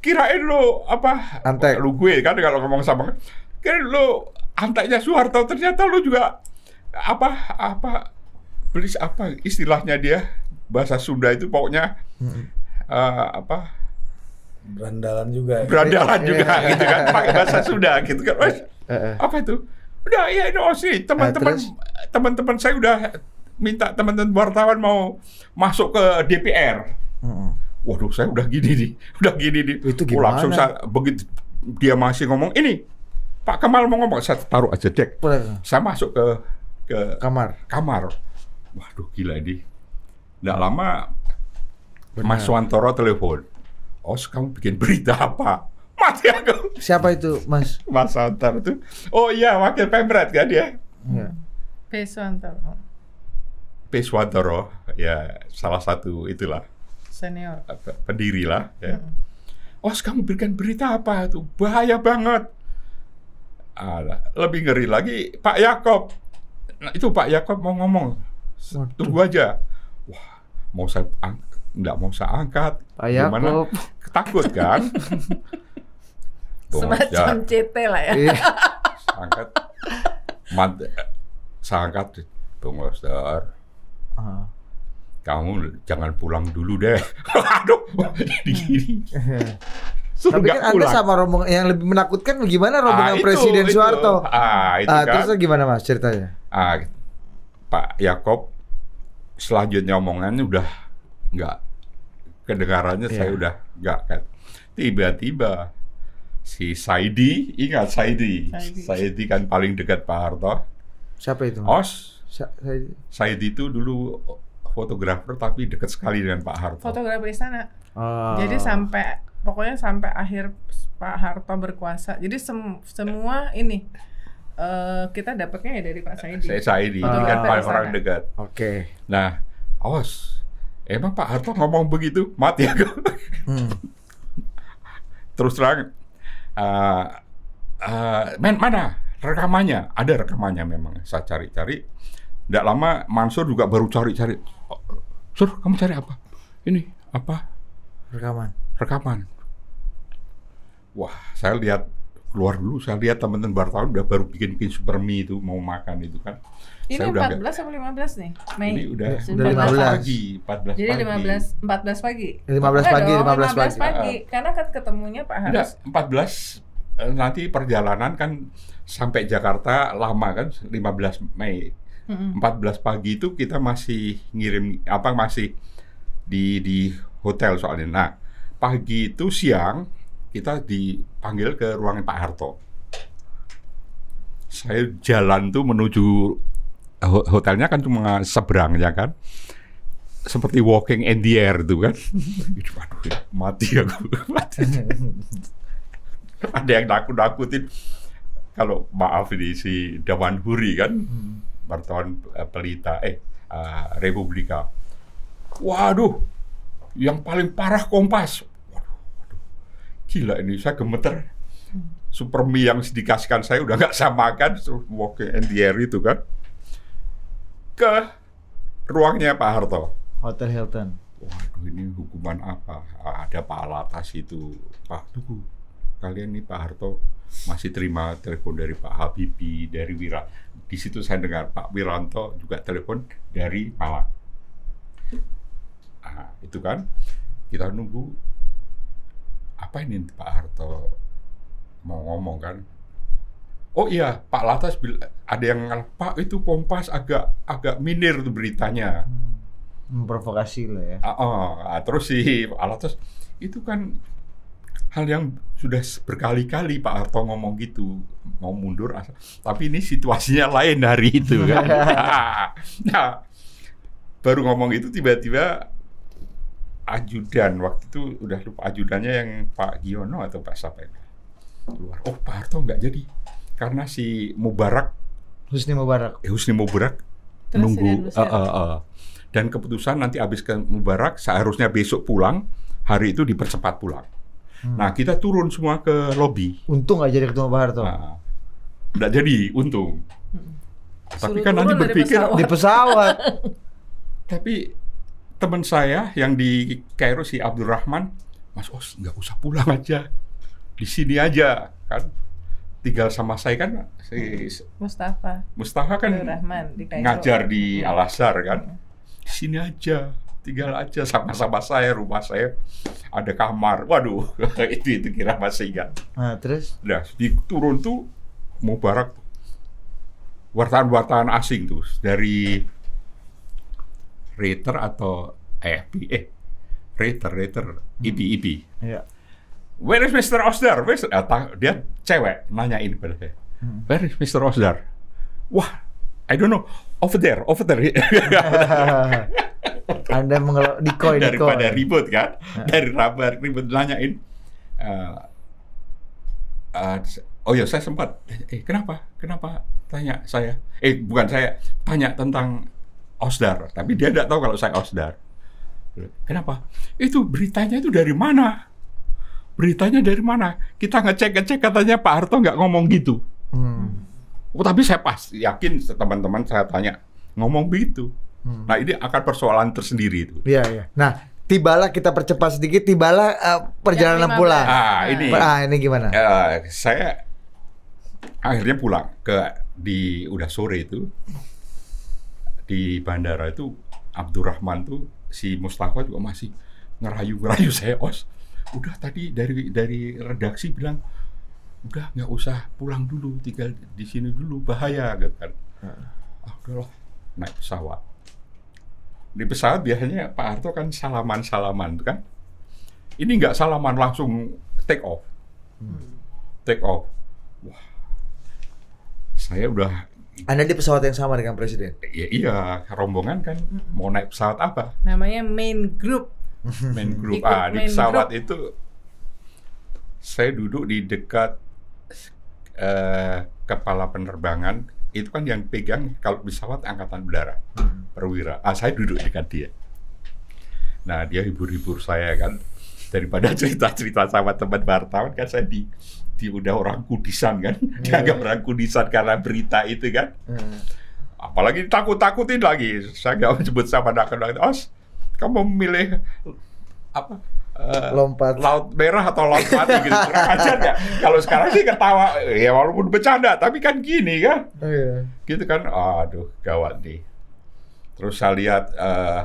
kirain lu apa antek lu gue kan kalau ngomong sama kan. kirain lu anteknya Soeharto ternyata lu juga apa apa beli apa istilahnya dia bahasa Sunda itu pokoknya hmm uh, apa berandalan juga ya. berandalan ya. juga gitu kan pakai bahasa Sunda gitu kan uh, uh. apa itu udah ya ini OSI teman-teman uh, teman-teman saya udah minta teman-teman wartawan mau masuk ke DPR uh waduh saya udah gini nih udah gini nih itu oh, gimana? langsung saya begitu dia masih ngomong ini Pak Kamal mau ngomong saya taruh aja dek saya masuk ke ke kamar kamar waduh gila ini tidak lama Benar. Mas Wantoro telepon. Os, kamu bikin berita apa? Mati aku. Siapa itu, Mas? Mas Wantoro itu. Oh iya, wakil Pemret kan dia? Iya. P. Peswantoro, ya salah satu itulah. Senior. Pendiri lah. Ya. Hmm. Os, kamu berikan berita apa itu? Bahaya banget. Alah, lebih ngeri lagi Pak Yakob. Nah, itu Pak Yakob mau ngomong. Tunggu aja. Wah, mau saya angkat nggak mau saya angkat. Ayah, Gimana? Takut kan? Semacam ya. CT lah ya. Iya. angkat. Mat, eh, saya angkat. Bung Oster. Uh. Kamu jangan pulang dulu deh. Aduh, sini. Iya. Suruh Tapi kan pulang. Anda sama rombongan yang lebih menakutkan gimana ah, rombongan ah, itu, Presiden itu. Soeharto? Ah, itu ah, kan. Terus gimana mas ceritanya? Ah, Pak Yakob selanjutnya omongannya udah nggak kedengarannya yeah. saya iya. udah nggak kan. Tiba-tiba si Saidi, ingat Saidi. Saidi, Saidi kan paling dekat Pak Harto. Siapa itu? Os. Sa Saidi. Saidi itu dulu fotografer tapi dekat sekali dengan Pak Harto. Fotografer istana. Oh. Ah. Jadi sampai pokoknya sampai akhir Pak Harto berkuasa. Jadi sem semua ini uh, kita dapatnya ya dari Pak Saidi. Saya Saidi, oh. kan paling orang dekat. Oke. Okay. Nah, awas emang Pak Harto ngomong begitu mati aku hmm. terus terang uh, uh, men mana rekamannya ada rekamannya memang saya cari-cari tidak lama Mansur juga baru cari-cari oh, Sur kamu cari apa ini apa rekaman rekaman wah saya lihat keluar dulu saya lihat teman-teman wartawan udah baru bikin bikin supermi itu mau makan itu kan ini saya 14 atau 15 nih? Mei. Ini udah, udah 15 pagi, 14 Jadi 15 14 pagi. 15 pagi, 15 pagi. 15 pagi. Uh, Karena kan ketemunya Pak Haris. Enggak, 14 eh, nanti perjalanan kan sampai Jakarta lama kan 15 Mei. Mm -hmm. 14 pagi itu kita masih ngirim apa masih di di hotel soalnya. Nah, pagi itu siang kita dipanggil ke ruangan Pak Harto. Saya jalan tuh menuju hotelnya kan cuma seberang seberangnya kan seperti walking in the air itu kan aduh mati aku mati ada yang nakut-nakutin kalau maaf ini si Dewan Huri kan hmm. Eh, pelita eh uh, Republika waduh yang paling parah Kompas waduh, waduh. gila ini saya gemeter hmm. Supermi yang dikasihkan saya udah nggak samakan terus walking in the air itu kan ke ruangnya Pak Harto. Hotel Hilton. Waduh ini hukuman apa? Ada Pak Latas itu. Pak, tunggu. Kalian nih Pak Harto masih terima telepon dari Pak Habibie, dari Wira. Di situ saya dengar Pak Wiranto juga telepon dari Malang. Nah, itu kan kita nunggu apa ini Pak Harto mau ngomong kan oh iya Pak Latas ada yang ngalah Pak itu Kompas agak agak minir tuh beritanya hmm, memprovokasi lah ya. Uh, uh, terus si Pak Latas itu kan hal yang sudah berkali-kali Pak Harto ngomong gitu mau mundur asal. tapi ini situasinya lain dari itu kan nah baru ngomong itu tiba-tiba ajudan waktu itu udah lupa ajudannya yang Pak Giono atau Pak siapa ya? keluar oh Pak Harto nggak jadi karena si Mubarak Husni Mubarak eh, Husni Mubarak Terus nunggu uh, uh, uh. dan keputusan nanti habis ke Mubarak seharusnya besok pulang hari itu dipercepat pulang hmm. nah kita turun semua ke lobi untung nggak jadi ketemu Pak nah, nggak jadi untung hmm. tapi kan nanti berpikir di pesawat tapi teman saya yang di Kairo si Abdul Rahman Mas Os nggak usah pulang aja di sini aja kan tinggal sama saya kan si Mustafa. Mustafa kan Rahman, di ngajar di iya. Al Azhar kan. Iya. sini aja, tinggal aja sama-sama saya rumah saya ada kamar. Waduh, itu itu kira masih ingat. Nah, terus nah di turun tuh Mubarak wartawan-wartawan asing tuh dari Reuters atau AFP eh Reuters Reuters ibi IB. Where is Mr. Osdar? Where ah, dia cewek nanyain pada saya. Hmm. Where is Mr. Osdar? Wah, I don't know. Over there, over there. Anda mengelola di koin daripada ribut kan, hmm. dari rabar ribut nanyain. Uh, uh, oh ya, saya sempat. Eh, kenapa? Kenapa? Tanya saya. Eh, bukan saya. Tanya tentang Osdar, tapi dia tidak tahu kalau saya Osdar. Kenapa? Itu beritanya itu dari mana? beritanya dari mana? Kita ngecek-ngecek katanya Pak Harto nggak ngomong gitu. Hmm. Oh, tapi saya pasti yakin teman-teman saya tanya ngomong begitu. Hmm. Nah ini akan persoalan tersendiri itu. Iya iya. Nah tibalah kita percepat sedikit tibalah uh, perjalanan ya, pulang. Ah ini. Ah ini gimana? Uh, saya akhirnya pulang ke di udah sore itu di bandara itu Abdurrahman tuh si Mustafa juga masih ngerayu-ngerayu saya os udah tadi dari dari redaksi bilang udah nggak usah pulang dulu tinggal di sini dulu bahaya gitu kan ah udahlah naik pesawat di pesawat biasanya Pak Harto kan salaman salaman kan ini nggak salaman langsung take off hmm. take off wah saya udah anda di pesawat yang sama dengan presiden? Ya, iya, rombongan kan mau hmm. naik pesawat apa? Namanya main group main grup ah di pesawat group. itu saya duduk di dekat uh, kepala penerbangan itu kan yang pegang kalau pesawat angkatan udara hmm. perwira ah saya duduk dekat dia nah dia hibur-hibur saya kan daripada cerita-cerita sama teman wartawan kan saya di di udah orang kudisan kan yeah. Hmm. dianggap orang kudisan karena berita itu kan hmm. apalagi takut-takutin lagi saya nggak menyebut sama nakal nakal oh kamu memilih apa Uh, lompat laut merah atau laut mati gitu kurang ajar ya kalau sekarang sih ketawa ya walaupun bercanda tapi kan gini kan oh, iya. gitu kan aduh gawat nih terus saya lihat uh,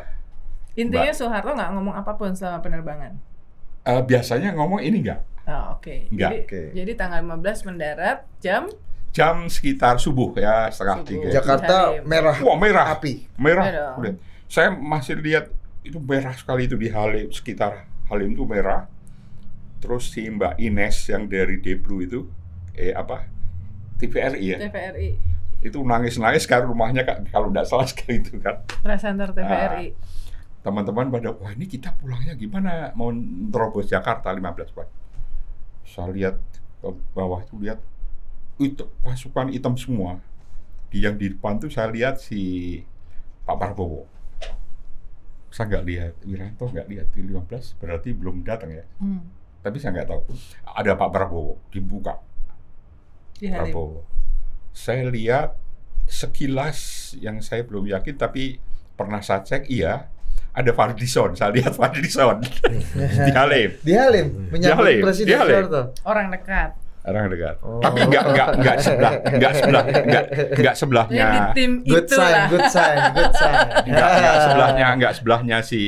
intinya Soeharto nggak ngomong apapun selama penerbangan uh, biasanya ngomong ini nggak oh, oke okay. Nggak. jadi okay. jadi tanggal 15 mendarat jam jam sekitar subuh ya setengah tiga Jakarta merah wah merah api merah, merah. saya masih lihat itu merah sekali itu di Halim sekitar Halim itu merah terus si Mbak Ines yang dari Deblu itu eh apa TVRI ya TVRI itu nangis-nangis karena rumahnya gitu kan kalau tidak salah sekali itu kan presenter nah, TVRI teman-teman pada wah ini kita pulangnya gimana mau terobos Jakarta 15 pak saya lihat ke bawah itu lihat itu pasukan hitam semua di yang di depan tuh saya lihat si Pak Prabowo saya nggak lihat Wiranto nggak lihat di 15 berarti belum datang ya hmm. tapi saya nggak tahu ada Pak Prabowo dibuka ya, Prabowo saya lihat sekilas yang saya belum yakin tapi pernah saya cek iya ada Faridison saya lihat Fardison di Halim. Di Halim, menyambut Presiden Soeharto. Orang dekat orang dekat. Oh. Tapi enggak enggak enggak sebelah, enggak sebelah, enggak enggak sebelahnya. good sign, good sign, good sign. Enggak, nggak sebelahnya, enggak sebelahnya si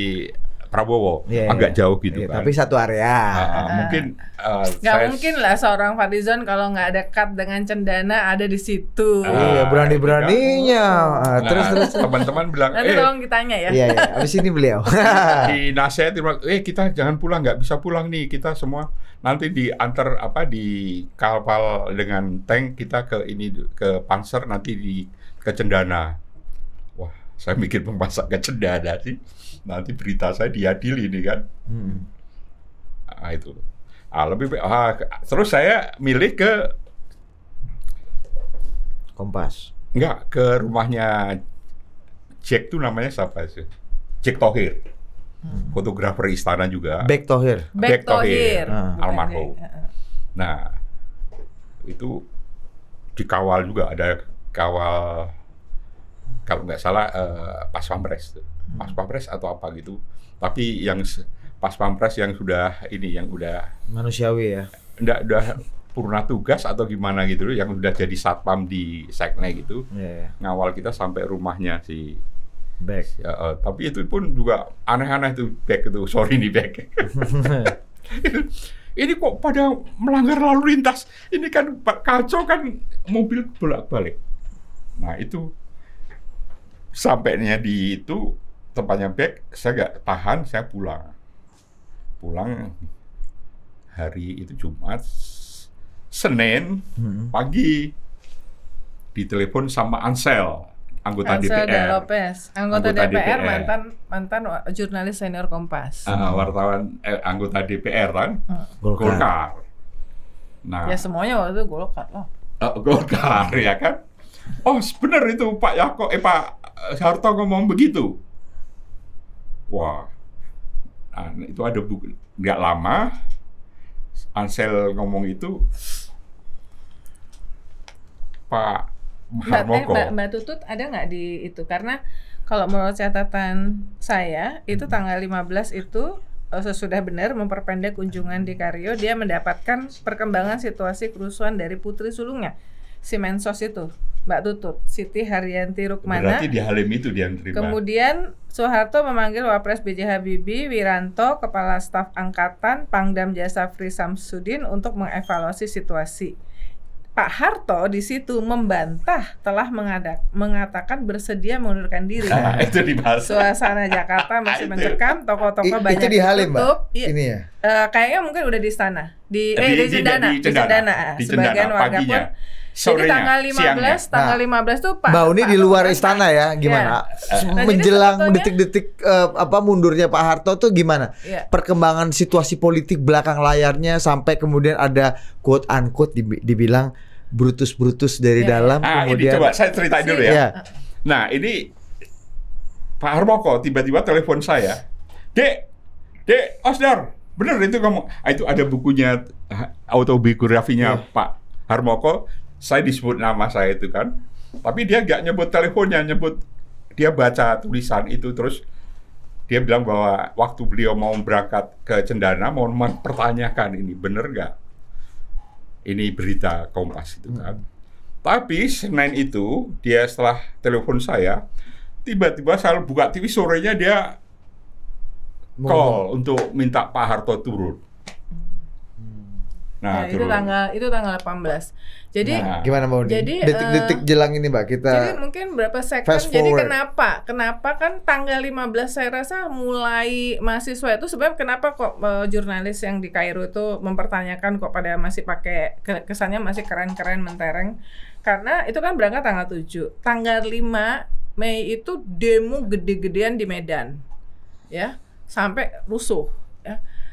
Prabowo yeah, iya. agak jauh gitu yeah, kan. Tapi satu area. Uh, mungkin uh, nggak saya... mungkin lah seorang Fadizon kalau nggak dekat dengan Cendana ada di situ. Uh, iya berani beraninya. Uh, nah, terus nah, terus teman-teman bilang. Nanti eh, tolong ditanya ya. Iya, iya. abis ini beliau. di nasihat, eh kita jangan pulang nggak bisa pulang nih kita semua nanti diantar apa di kapal dengan tank kita ke ini ke panser nanti di ke Cendana. Wah, saya mikir pemasak ke Cendana sih nanti berita saya diadili ini kan. Hmm. Nah, itu. Ah, lebih ah, terus saya milih ke Kompas. Enggak, ke rumahnya Jack tuh namanya siapa sih? Jack Tohir. Hmm. Fotografer istana juga. Beck Tohir. Beck, Tohir. Tohir. Ah. Almarhum. Eh, eh. Nah, itu dikawal juga ada kawal kalau nggak salah uh, pas pampres tuh pas pampres atau apa gitu. Tapi yang pas pampres yang sudah ini yang udah manusiawi ya. Enggak udah purna tugas atau gimana gitu yang udah jadi satpam di sekne gitu. Yeah. Iya. Ngawal kita sampai rumahnya si Back. Ya, uh, tapi itu pun juga aneh-aneh itu back itu. Sorry nih back. ini kok pada melanggar lalu lintas. Ini kan kacau kan mobil bolak-balik. Nah, itu sampainya di itu tempatnya back saya nggak tahan saya pulang pulang hari itu Jumat Senin hmm. pagi ditelepon sama Ansel anggota Ansel DPR Lopez anggota, anggota DPR, DPR mantan mantan jurnalis senior Kompas uh, wartawan eh, anggota DPR kan uh. Golkar. Golkar nah ya semuanya waktu itu Golkar loh uh, Golkar ya kan oh benar itu Pak Yako eh Pak Harto ngomong begitu Wah, nah, itu ada buku nggak lama Ansel ngomong itu Pak Mbak, eh, Mbak Tutut ada nggak di itu? Karena kalau menurut catatan saya itu hmm. tanggal 15 itu eh, sesudah benar memperpendek kunjungan di Karyo, dia mendapatkan perkembangan situasi kerusuhan dari putri sulungnya si Mensos itu, Mbak Tutut, Siti Haryanti Rukmana. Berarti di Halim itu dia terima. Kemudian Soeharto memanggil Wapres BJ Habibie, Wiranto, Kepala Staf Angkatan, Pangdam Jasa Fri Samsudin untuk mengevaluasi situasi. Pak Harto di situ membantah telah mengadak, mengatakan bersedia mengundurkan diri. Nah, itu dibahas. Suasana Jakarta masih mencekam, toko-toko banyak itu di Halim, tutup. Mbak. Ini ya. Uh, kayaknya mungkin udah di sana. Eh, di, di eh di Cendana, di Cendana, di Cendana. Di Cendana. Sebagian warga pun Sorenya, Jadi tanggal 15, siangnya. Nah, tanggal nah, 15 tuh Pak Mbak Uni di luar Harto istana ya, gimana? Ya. Menjelang detik-detik uh, apa mundurnya Pak Harto tuh gimana? Ya. Perkembangan situasi politik belakang layarnya sampai kemudian ada quote unquote dibilang brutus-brutus dari ya. dalam ah, kemudian ini coba saya ceritain dulu ya. ya. Nah, ini Pak Harmoko tiba-tiba telepon saya. "Dek, Dek, Osdar, bener itu kamu." Ah, itu ada bukunya autobiografinya ya. Pak Harmoko saya disebut nama saya itu kan. Tapi dia nggak nyebut teleponnya, nyebut dia baca tulisan itu terus dia bilang bahwa waktu beliau mau berangkat ke Cendana mau mempertanyakan ini benar nggak ini berita Kompas itu hmm. kan. Tapi Senin itu dia setelah telepon saya tiba-tiba saya buka TV sorenya dia call untuk minta Pak Harto turun. Nah, nah itu tanggal itu tanggal 18. Jadi nah, gimana mau Jadi detik-detik uh, eh, jelang ini Mbak kita Jadi mungkin berapa second jadi kenapa? Kenapa kan tanggal 15 saya rasa mulai mahasiswa itu sebab kenapa kok uh, jurnalis yang di Kairo itu mempertanyakan kok pada masih pakai kesannya masih keren-keren mentereng karena itu kan berangkat tanggal 7. Tanggal 5 Mei itu demo gede-gedean di Medan. Ya, sampai rusuh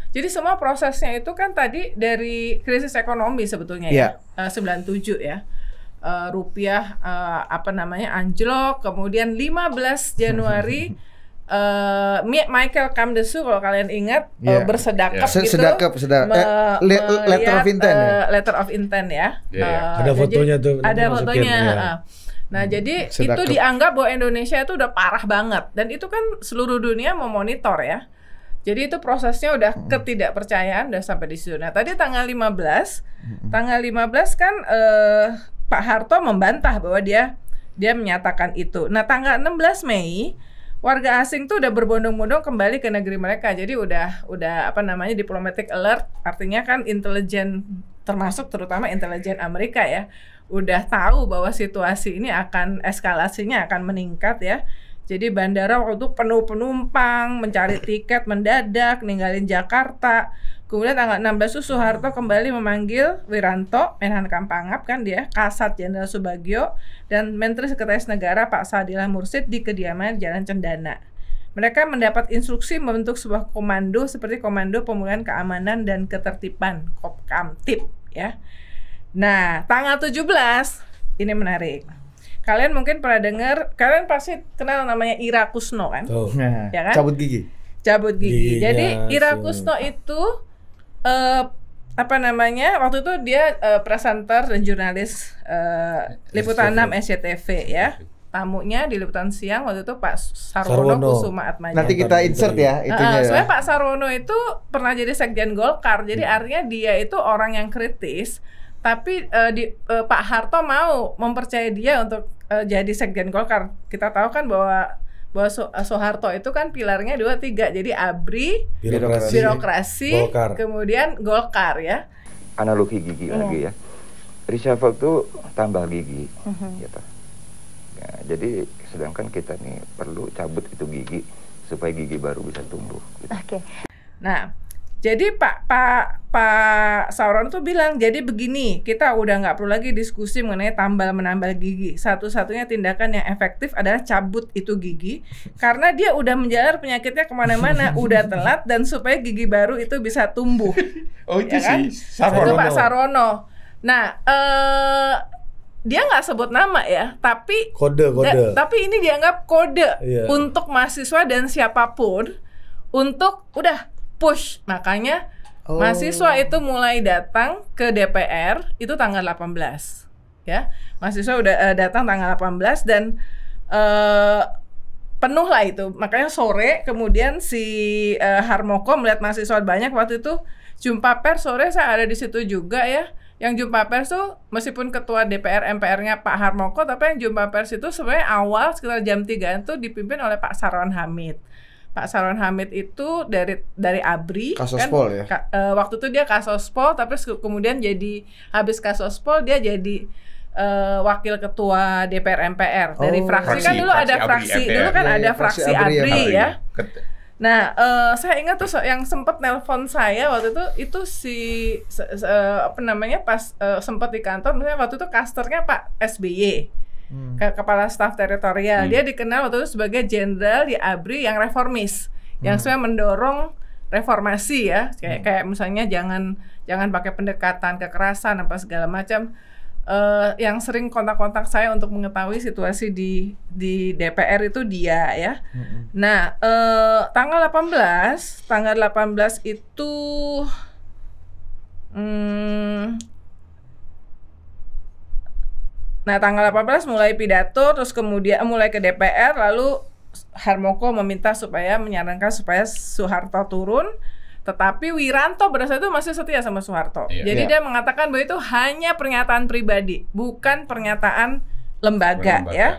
jadi semua prosesnya itu kan tadi dari krisis ekonomi sebetulnya yeah. ya. Iya. Eh, uh, 97 ya. Uh, rupiah uh, apa namanya anjlok, kemudian 15 Januari uh, Michael Camdesu kalau kalian ingat yeah. uh, iya. bersedakap yeah. Iya. gitu. sedakep, Eh, le letter of intent. Uh, ya? letter of intent ya. Yeah, Uh, ada fotonya jadi, tuh. Ada fotonya. Yeah. Uh. Nah, jadi sedakep. itu dianggap bahwa Indonesia itu udah parah banget dan itu kan seluruh dunia memonitor ya. Jadi itu prosesnya udah hmm. ketidakpercayaan udah sampai di situ. Nah, tadi tanggal 15, hmm. tanggal 15 kan eh, Pak Harto membantah bahwa dia dia menyatakan itu. Nah, tanggal 16 Mei warga asing tuh udah berbondong-bondong kembali ke negeri mereka. Jadi udah udah apa namanya diplomatic alert, artinya kan intelijen termasuk terutama intelijen Amerika ya, udah tahu bahwa situasi ini akan eskalasinya akan meningkat ya jadi bandara waktu itu penuh penumpang, mencari tiket mendadak, ninggalin Jakarta. Kemudian tanggal 16 itu Soeharto kembali memanggil Wiranto, Menhan Kampangap kan dia, Kasat Jenderal Subagio, dan Menteri Sekretaris Negara Pak Sadila Mursid di kediaman Jalan Cendana. Mereka mendapat instruksi membentuk sebuah komando seperti Komando Pemulihan Keamanan dan Ketertiban, Kopkamtib ya. Nah, tanggal 17 ini menarik. Kalian mungkin pernah dengar, kalian pasti kenal namanya Ira Kusno kan? Tuh. Nah. ya kan? Cabut gigi. Cabut gigi. Giginya, Jadi Ira so. Kusno itu uh, apa namanya? Waktu itu dia uh, presenter dan jurnalis uh, liputan 6 SCTV ya tamunya di liputan siang waktu itu Pak Sarwono, Sarwono. Kusuma Atmaja. Nanti kita insert ya itunya. Uh, sebenarnya ya. Pak Sarwono itu pernah jadi sekjen Golkar, jadi hmm. artinya dia itu orang yang kritis, tapi uh, di uh, Pak Harto mau mempercaya dia untuk uh, jadi sekjen Golkar. Kita tahu kan bahwa bahwa so Soeharto itu kan pilarnya dua tiga jadi ABRI, birokrasi, birokrasi Golkar. kemudian Golkar ya. Analogi gigi yeah. lagi ya. Reshuffle itu tambah gigi, hmm. gitu. Ya, jadi sedangkan kita nih perlu cabut itu gigi supaya gigi baru bisa tumbuh. Gitu. Oke. Okay. Nah, jadi Pak Pak Pak Sauron tuh bilang jadi begini kita udah nggak perlu lagi diskusi mengenai tambal menambal gigi. Satu-satunya tindakan yang efektif adalah cabut itu gigi karena dia udah menjalar penyakitnya kemana-mana, udah telat dan supaya gigi baru itu bisa tumbuh. Oh itu ya kan? Sarono. Itu Pak Sarono. Nah. Eh, dia nggak sebut nama ya, tapi kode kode. Da, tapi ini dianggap kode yeah. untuk mahasiswa dan siapapun untuk udah push makanya oh. mahasiswa itu mulai datang ke DPR itu tanggal 18 ya mahasiswa udah uh, datang tanggal 18 dan uh, penuh lah itu makanya sore kemudian si uh, Harmoko melihat mahasiswa banyak waktu itu jumpa pers sore saya ada di situ juga ya yang jumpa pers tuh meskipun ketua DPR MPR-nya Pak Harmoko tapi yang jumpa pers itu sebenarnya awal sekitar jam 3 itu dipimpin oleh Pak Sarwan Hamid. Pak Saron Hamid itu dari dari Abri Kasospol kan, ya. Ka, e, waktu itu dia Kasospol tapi kemudian jadi habis Kasospol dia jadi e, wakil ketua DPR MPR oh. dari fraksi, fraksi kan dulu fraksi ada fraksi Abri, dulu kan ya, ada iya, fraksi Abri, Abri ya. ya. Nah, uh, saya ingat tuh yang sempat nelpon saya waktu itu itu si se, se, apa namanya pas uh, sempat di kantor misalnya waktu itu kasternya Pak SBY. Hmm. kepala staf teritorial. Hmm. Dia dikenal waktu itu sebagai jenderal di ABRI yang reformis, hmm. yang sebenarnya mendorong reformasi ya, kayak hmm. kayak misalnya jangan jangan pakai pendekatan kekerasan apa segala macam. Uh, yang sering kontak-kontak saya untuk mengetahui situasi di di DPR itu dia ya. Hmm. Nah, uh, tanggal 18, tanggal 18 itu hmm, Nah, tanggal 18 mulai pidato, terus kemudian eh, mulai ke DPR, lalu Harmoko meminta supaya menyarankan supaya Soeharto turun. Tetapi Wiranto berasa itu masih setia sama Soeharto. Iya. Jadi iya. dia mengatakan bahwa itu hanya pernyataan pribadi, bukan pernyataan lembaga, lembaga. ya.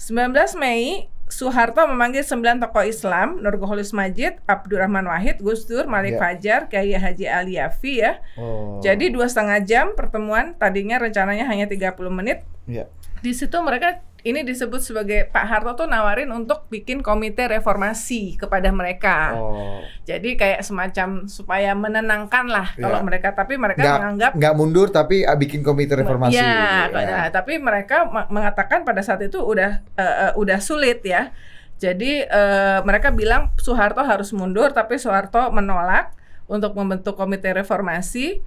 19 Mei Soeharto memanggil sembilan tokoh Islam, Nurgoholis Majid, Abdurrahman Wahid, Gus Dur, Malik yeah. Fajar, Kiai Haji Ali Yafi ya. Oh. Jadi dua setengah jam pertemuan, tadinya rencananya hanya 30 menit. Yeah. Di situ mereka ini disebut sebagai Pak Harto tuh nawarin untuk bikin komite reformasi kepada mereka. Oh. Jadi kayak semacam supaya menenangkan lah yeah. kalau ya. mereka, tapi mereka nggak, menganggap nggak mundur tapi ah, bikin komite reformasi. Iya, yeah. Iya. yeah. tapi mereka mengatakan pada saat itu udah uh, uh, udah sulit ya. Jadi uh, mereka bilang Soeharto harus mundur, tapi Soeharto menolak untuk membentuk komite reformasi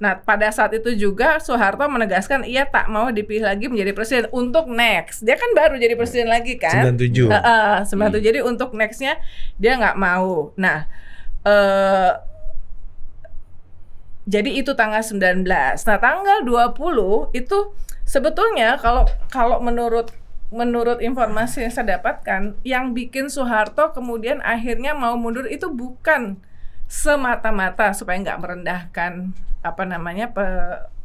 Nah, pada saat itu juga Soeharto menegaskan ia tak mau dipilih lagi menjadi presiden untuk next. Dia kan baru jadi presiden iya. lagi kan? 97. Uh, uh, 97. Hmm. Jadi untuk nextnya dia nggak mau. Nah, uh, jadi itu tanggal 19. Nah, tanggal 20 itu sebetulnya kalau kalau menurut menurut informasi yang saya dapatkan, yang bikin Soeharto kemudian akhirnya mau mundur itu bukan semata-mata supaya nggak merendahkan apa namanya pe,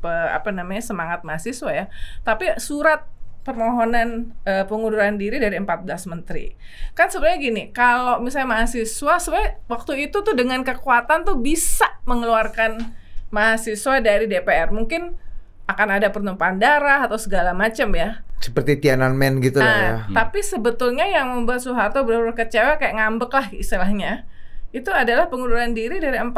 pe, apa namanya semangat mahasiswa ya tapi surat permohonan e, pengunduran diri dari 14 menteri. Kan sebenarnya gini, kalau misalnya mahasiswa sebenarnya waktu itu tuh dengan kekuatan tuh bisa mengeluarkan mahasiswa dari DPR. Mungkin akan ada pertumpahan darah atau segala macam ya. Seperti Tiananmen gitu nah, lah ya. Tapi sebetulnya yang membuat Soeharto benar-benar kecewa kayak ngambek lah istilahnya itu adalah pengunduran diri dari 14 uh,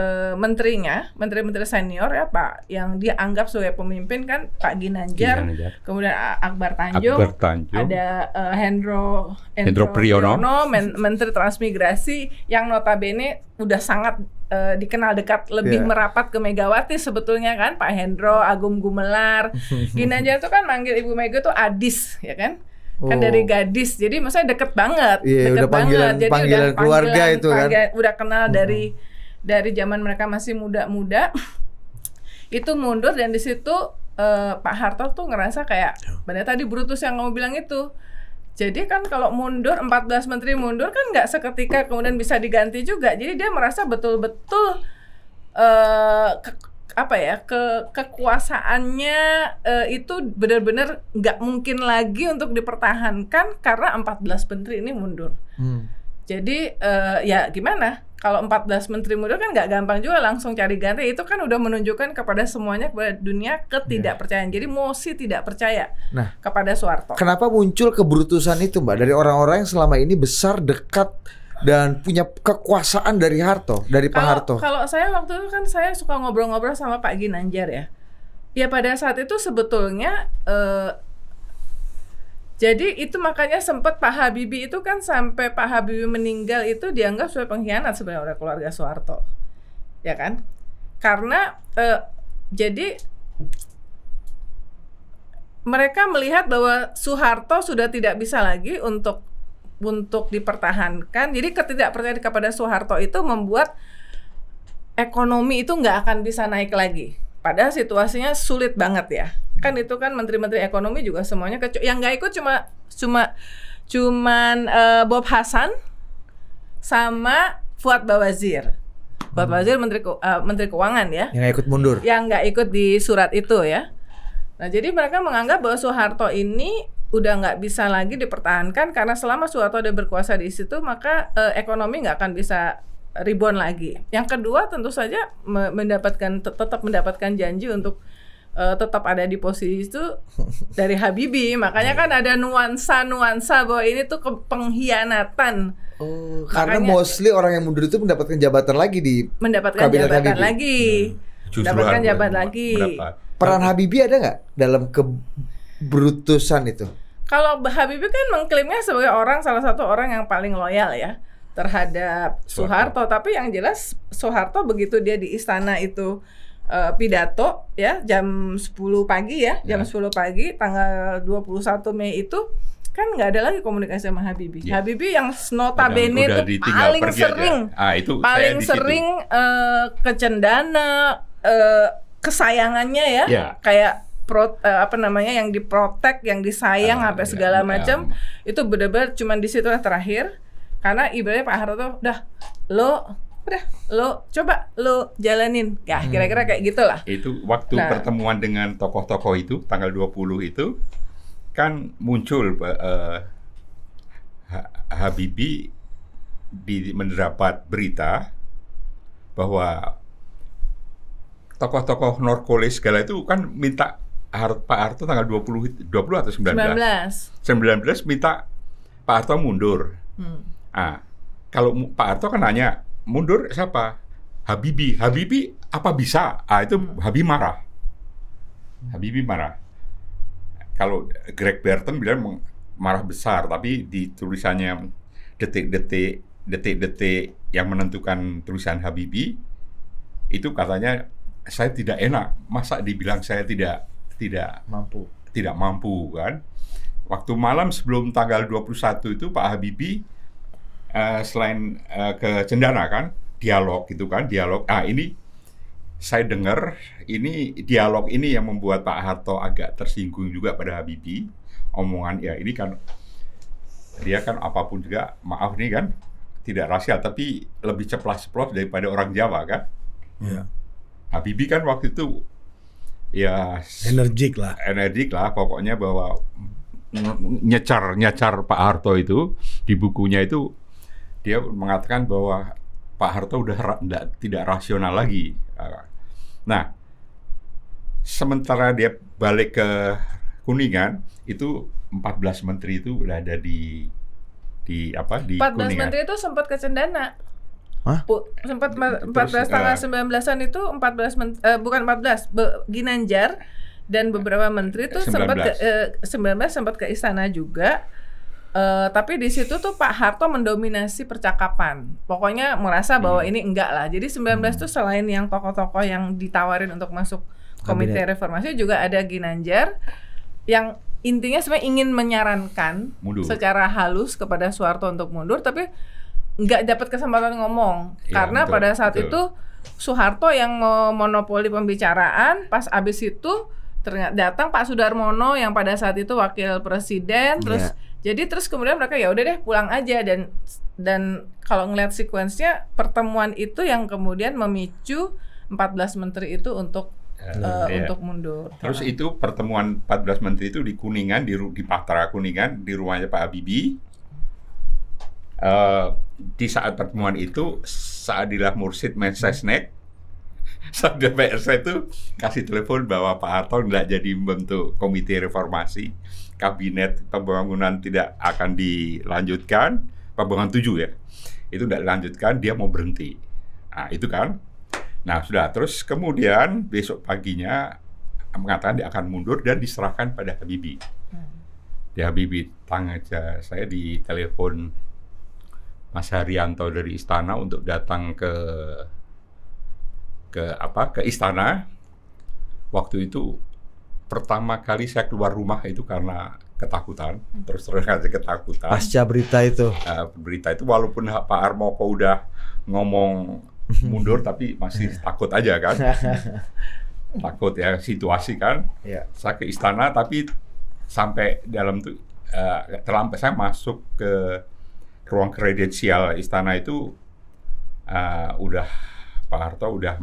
eh, menterinya, menteri-menteri senior ya Pak, yang dianggap sebagai pemimpin kan Pak Ginanjar, Ginanjar. kemudian Akbar Tanjung, Akbar Tanjung. ada uh, Hendro Hendro, Hendro Priyono, Priyono men Menteri Transmigrasi yang notabene udah sangat uh, dikenal dekat lebih yeah. merapat ke Megawati sebetulnya kan Pak Hendro, Agung Gumelar, Ginanjar itu kan manggil Ibu Mega tuh Adis ya kan kan oh. dari gadis jadi maksudnya deket banget yeah, deket udah panggilan, banget jadi panggilan udah keluarga panggilan, itu kan panggilan, udah kenal hmm. dari dari zaman mereka masih muda-muda itu mundur dan di situ eh, Pak Harto tuh ngerasa kayak benar ya. tadi Brutus yang kamu bilang itu jadi kan kalau mundur 14 menteri mundur kan nggak seketika kemudian bisa diganti juga jadi dia merasa betul-betul eh, apa ya ke kekuasaannya uh, itu benar-benar nggak mungkin lagi untuk dipertahankan karena 14 menteri ini mundur. Hmm. Jadi uh, ya gimana? Kalau 14 menteri mundur kan nggak gampang juga langsung cari ganti. Itu kan udah menunjukkan kepada semuanya kepada dunia ketidakpercayaan. Yeah. Jadi Mosi tidak percaya nah, kepada Soeharto. Kenapa muncul kebrutusan itu, Mbak? Dari orang-orang yang selama ini besar dekat dan punya kekuasaan dari Harto, dari Pak kalo, Harto. Kalau saya waktu itu kan saya suka ngobrol-ngobrol sama Pak Ginanjar ya. Ya pada saat itu sebetulnya eh, jadi itu makanya sempat Pak Habibie itu kan sampai Pak Habibie meninggal itu dianggap sebagai pengkhianat sebenarnya oleh keluarga Soeharto, ya kan? Karena eh, jadi mereka melihat bahwa Soeharto sudah tidak bisa lagi untuk untuk dipertahankan. Jadi ketidakpercayaan kepada Soeharto itu membuat ekonomi itu nggak akan bisa naik lagi. Padahal situasinya sulit banget ya. Kan itu kan menteri-menteri ekonomi juga semuanya kecuk. yang nggak ikut cuma cuma cuman uh, Bob Hasan sama Fuad Bawazir. Fuad hmm. Bawazir menteri uh, menteri keuangan ya. Yang nggak ikut mundur. Yang nggak ikut di surat itu ya. Nah, jadi mereka menganggap bahwa Soeharto ini udah nggak bisa lagi dipertahankan karena selama Soeharto ada berkuasa di situ maka eh, ekonomi nggak akan bisa ribuan lagi. Yang kedua tentu saja mendapatkan tetap mendapatkan janji untuk uh, tetap ada di posisi itu dari Habibi. Makanya kan ada nuansa-nuansa bahwa ini tuh pengkhianatan. Oh, karena Makanya, mostly orang yang mundur itu mendapatkan jabatan lagi di mendapatkan kabinet jabatan Habibie. lagi. Hmm. mendapatkan jabatan lagi. Mendapat. Peran Habibi ada nggak dalam ke brutusan itu? Kalau Habibie kan mengklaimnya sebagai orang salah satu orang yang paling loyal ya terhadap Soeharto. Soeharto. Tapi yang jelas Soeharto begitu dia di istana itu uh, pidato ya jam 10 pagi ya, ya. jam yeah. 10 pagi tanggal 21 Mei itu kan nggak ada lagi komunikasi sama Habibie. Yeah. Habibie yang notabene udah, itu paling sering, ah, itu paling sering uh, kecendana, uh, kesayangannya ya, yeah. kayak pro, uh, apa namanya yang diprotek, yang disayang uh, apa iya, segala iya. macam itu benar-benar cuma di situ terakhir karena ibaratnya Pak Harto tuh udah lo udah lo coba lo jalanin ya hmm. kira-kira kayak gitulah itu waktu nah, pertemuan dengan tokoh-tokoh itu tanggal 20 itu kan muncul uh, Habibi di mendapat berita bahwa tokoh-tokoh Norkole segala itu kan minta Har Pak arto tanggal 20 20 atau 19? 19. 19 minta Pak arto mundur. Hmm. Ah, kalau Pak arto kan nanya, mundur siapa? Habibi. Habibi apa bisa? Ah, itu hmm. Habibi marah. Habibi marah. Kalau Greg Burton bilang marah besar, tapi di tulisannya detik-detik detik-detik yang menentukan tulisan Habibi itu katanya saya tidak enak. Masa dibilang saya tidak tidak mampu. Tidak mampu kan. Waktu malam sebelum tanggal 21 itu Pak Habibie uh, selain uh, ke Cendana kan, dialog gitu kan, dialog. Ah ini saya dengar ini dialog ini yang membuat Pak Harto agak tersinggung juga pada Habibie. Omongan ya ini kan dia kan apapun juga maaf nih kan tidak rasial tapi lebih ceplas-ceplos daripada orang Jawa kan. ya. Habibie kan waktu itu ya energik lah. Energik lah pokoknya bahwa nyecar nyecar Pak Harto itu di bukunya itu dia mengatakan bahwa Pak Harto udah ra tidak rasional lagi. Nah, sementara dia balik ke Kuningan itu 14 menteri itu udah ada di di apa di 14 Kuningan. menteri itu sempat ke Cendana. Hah? Sempat 14 eh. tanggal 19-an itu 14 men, uh, bukan 14, Be, Ginanjar dan beberapa menteri tuh sempat ke, 19 eh, sempat ke istana juga. Uh, tapi di situ tuh Pak Harto mendominasi percakapan. Pokoknya merasa bahwa hmm. ini enggak lah. Jadi 19 hmm. tuh selain yang tokoh-tokoh yang ditawarin untuk masuk Komite Kabinet. Reformasi juga ada Ginanjar yang intinya sebenarnya ingin menyarankan mundur. secara halus kepada Soeharto untuk mundur tapi nggak dapat kesempatan ngomong ya, karena betul, pada saat betul. itu Soeharto yang memonopoli pembicaraan pas abis itu ternyata datang Pak Sudarmono yang pada saat itu wakil presiden iya. terus jadi terus kemudian mereka ya udah deh pulang aja dan dan kalau ngeliat sekuensnya pertemuan itu yang kemudian memicu 14 menteri itu untuk Uh, iya. untuk mundur. Terus iya. itu pertemuan 14 menteri itu di Kuningan, di, di Patra Kuningan, di rumahnya Pak Habibie. Uh, di saat pertemuan itu saat Saadilah Mursid Mensesnek Sabda saya itu kasih telepon bahwa Pak Harto nggak jadi membentuk komite reformasi kabinet pembangunan tidak akan dilanjutkan pembangunan 7 ya itu tidak dilanjutkan dia mau berhenti nah itu kan nah sudah terus kemudian besok paginya mengatakan dia akan mundur dan diserahkan pada Habibie hmm. di Habibie tang aja saya di telepon Mas Haryanto dari istana untuk datang ke ke apa ke istana waktu itu pertama kali saya keluar rumah itu karena ketakutan hmm. terus terang aja ketakutan pasca berita itu uh, berita itu walaupun Pak Armoko udah ngomong mundur tapi masih takut aja kan takut ya situasi kan yeah. saya ke istana tapi sampai dalam tuh eh, terlambat saya masuk ke ruang kredensial istana itu uh, udah Pak Harto udah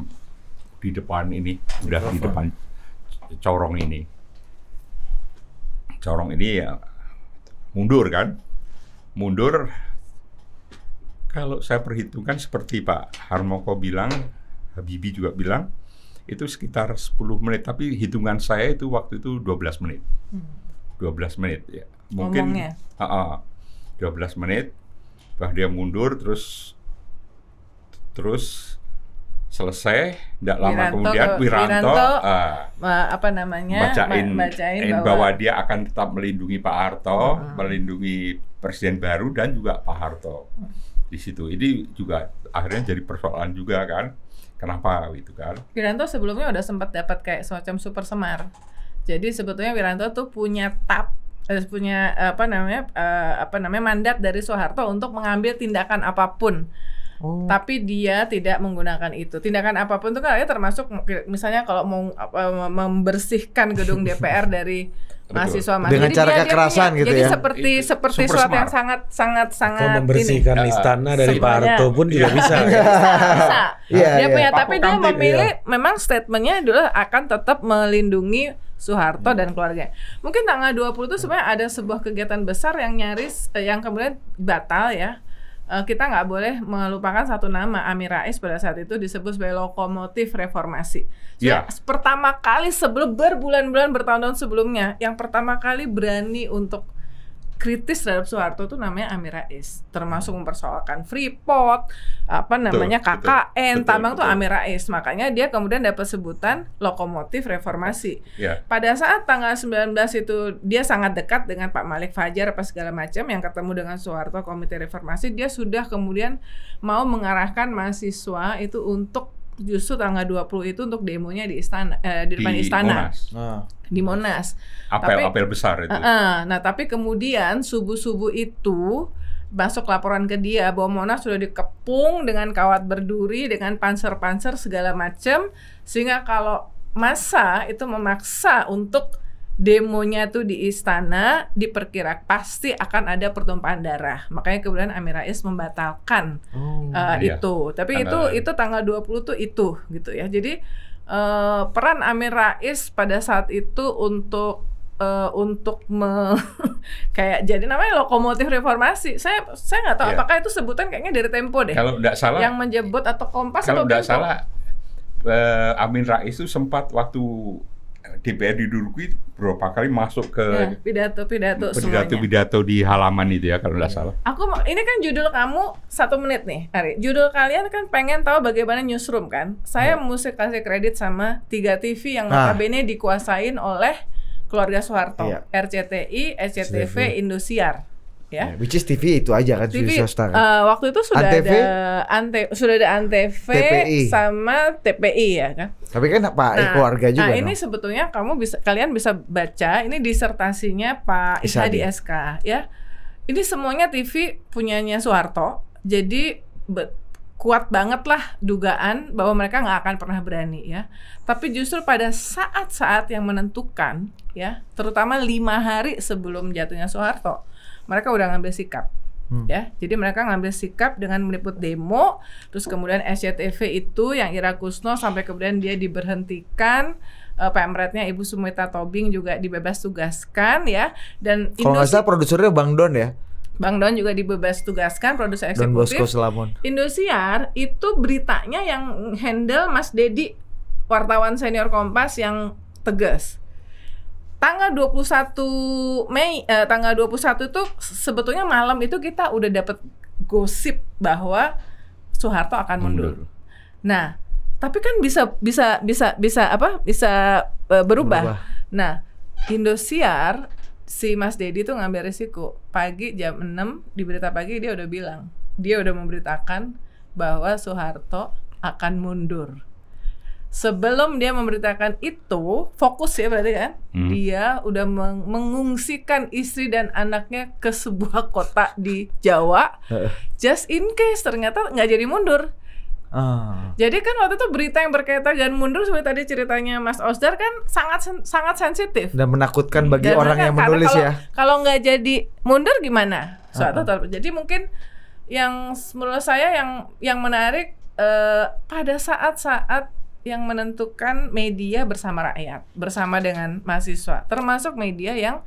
di depan ini, udah di depan corong ini. Corong ini ya mundur kan? Mundur kalau saya perhitungkan seperti Pak Harmoko bilang, Habibie juga bilang, itu sekitar 10 menit, tapi hitungan saya itu waktu itu 12 menit. 12 hmm. menit ya. Mungkin Ngomongnya. Uh -uh, 12 menit bah dia mundur terus terus selesai tidak lama Wiranto, kemudian Wiranto, Wiranto uh, apa namanya bacain, bacain bahwa, bahwa dia akan tetap melindungi Pak Harto, uh, melindungi presiden baru dan juga Pak Harto. Di situ ini juga akhirnya jadi persoalan juga kan. Kenapa gitu kan? Wiranto sebelumnya udah sempat dapat kayak semacam super semar. Jadi sebetulnya Wiranto tuh punya tap harus punya eh, apa namanya uh, apa namanya mandat dari Soeharto untuk mengambil tindakan apapun Oh. Tapi dia tidak menggunakan itu. Tindakan apapun itu kan ya termasuk misalnya kalau mau apa, membersihkan gedung DPR dari mahasiswa mahasiswa. Dengan jadi cara dia, kekerasan dia, gitu jadi ya. Jadi seperti itu, seperti Super sesuatu smart. yang sangat sangat sangat kalau membersihkan ini. Iya. istana dari Pak Harto pun juga bisa. bisa. bisa. Yeah, dia yeah. punya Paku iya. tapi dia memilih yeah. memang statementnya adalah akan tetap melindungi Soeharto hmm. dan keluarganya. Mungkin tanggal 20 itu sebenarnya ada sebuah kegiatan besar yang nyaris eh, yang kemudian batal ya uh, kita nggak boleh melupakan satu nama Amir Rais pada saat itu disebut sebagai lokomotif reformasi. Ya. yeah. Pertama kali sebelum berbulan-bulan bertahun-tahun sebelumnya, yang pertama kali berani untuk kritis terhadap Soeharto itu namanya Amir Rais termasuk mempersoalkan Freeport apa namanya betul, KKN betul, tambang betul. tuh Amir Rais makanya dia kemudian dapat sebutan lokomotif reformasi yeah. pada saat tanggal 19 itu dia sangat dekat dengan Pak Malik Fajar apa segala macam yang ketemu dengan Soeharto Komite Reformasi dia sudah kemudian mau mengarahkan mahasiswa itu untuk justru tanggal 20 itu untuk demonya di istana eh, di depan di istana. Monas. Nah di Monas. Apel tapi, apel besar itu. Uh, uh, nah tapi kemudian subuh subuh itu masuk laporan ke dia bahwa Monas sudah dikepung dengan kawat berduri dengan panser-panser segala macam sehingga kalau masa itu memaksa untuk demonya tuh di istana diperkirakan pasti akan ada pertumpahan darah. Makanya kemudian Amir Rais membatalkan oh, uh, iya. itu. Tapi tanggal. itu itu tanggal 20 tuh itu gitu ya. Jadi uh, peran Amir Rais pada saat itu untuk uh, untuk me kayak jadi namanya lokomotif reformasi. Saya saya nggak tahu yeah. apakah itu sebutan kayaknya dari Tempo deh. Kalau tidak salah yang menjebut atau Kompas kalau tidak salah uh, Amin Rais itu sempat waktu DPR di itu berapa kali masuk ke nah, pidato pidato pidato pidato di halaman itu ya kalau nggak salah. Aku ini kan judul kamu satu menit nih Ari. Judul kalian kan pengen tahu bagaimana newsroom kan. Saya ya. mesti kasih kredit sama tiga TV yang ah. notabene dikuasain oleh keluarga Soeharto, ya. RCTI, SCTV, Indosiar ya. Yeah, which is TV itu aja kan TV, swasta Uh, waktu itu sudah Antv? ada Ante, sudah ada Antv TPI. sama TPI ya kan. Tapi kan Pak nah, keluarga juga. Nah, ini no? sebetulnya kamu bisa kalian bisa baca ini disertasinya Pak Isadi SK ya. Ini semuanya TV punyanya Soeharto. Jadi kuat banget lah dugaan bahwa mereka nggak akan pernah berani ya. Tapi justru pada saat-saat yang menentukan ya, terutama lima hari sebelum jatuhnya Soeharto, mereka udah ngambil sikap. Hmm. Ya, jadi mereka ngambil sikap dengan meliput demo, terus kemudian SCTV itu yang Ira Kusno sampai kemudian dia diberhentikan, uh, eh, pemretnya Ibu Sumita Tobing juga dibebas tugaskan ya, dan kalau nggak salah produsernya Bang Don ya. Bang Don juga dibebas tugaskan produser eksekutif. Don Bosco Selamun. Indosiar itu beritanya yang handle Mas Dedi wartawan senior Kompas yang tegas tanggal 21 Mei eh, tanggal 21 itu sebetulnya malam itu kita udah dapat gosip bahwa Soeharto akan mundur. mundur. Nah, tapi kan bisa bisa bisa bisa apa? bisa uh, berubah. berubah. Nah, Indosiar si Mas Dedi tuh ngambil resiko Pagi jam 6 di berita pagi dia udah bilang, dia udah memberitakan bahwa Soeharto akan mundur sebelum dia memberitakan itu fokus ya berarti kan hmm. dia udah meng mengungsikan istri dan anaknya ke sebuah kota di Jawa just in case ternyata nggak jadi mundur uh. Jadi kan waktu itu berita yang berkaitan dengan mundur seperti tadi ceritanya Mas Osdar kan sangat sen sangat sensitif dan menakutkan hmm. bagi dan orang yang menulis kalau, ya. Kalau nggak jadi mundur gimana? Suatu uh Jadi mungkin yang menurut saya yang yang menarik uh, pada saat-saat yang menentukan media bersama rakyat, bersama dengan mahasiswa, termasuk media yang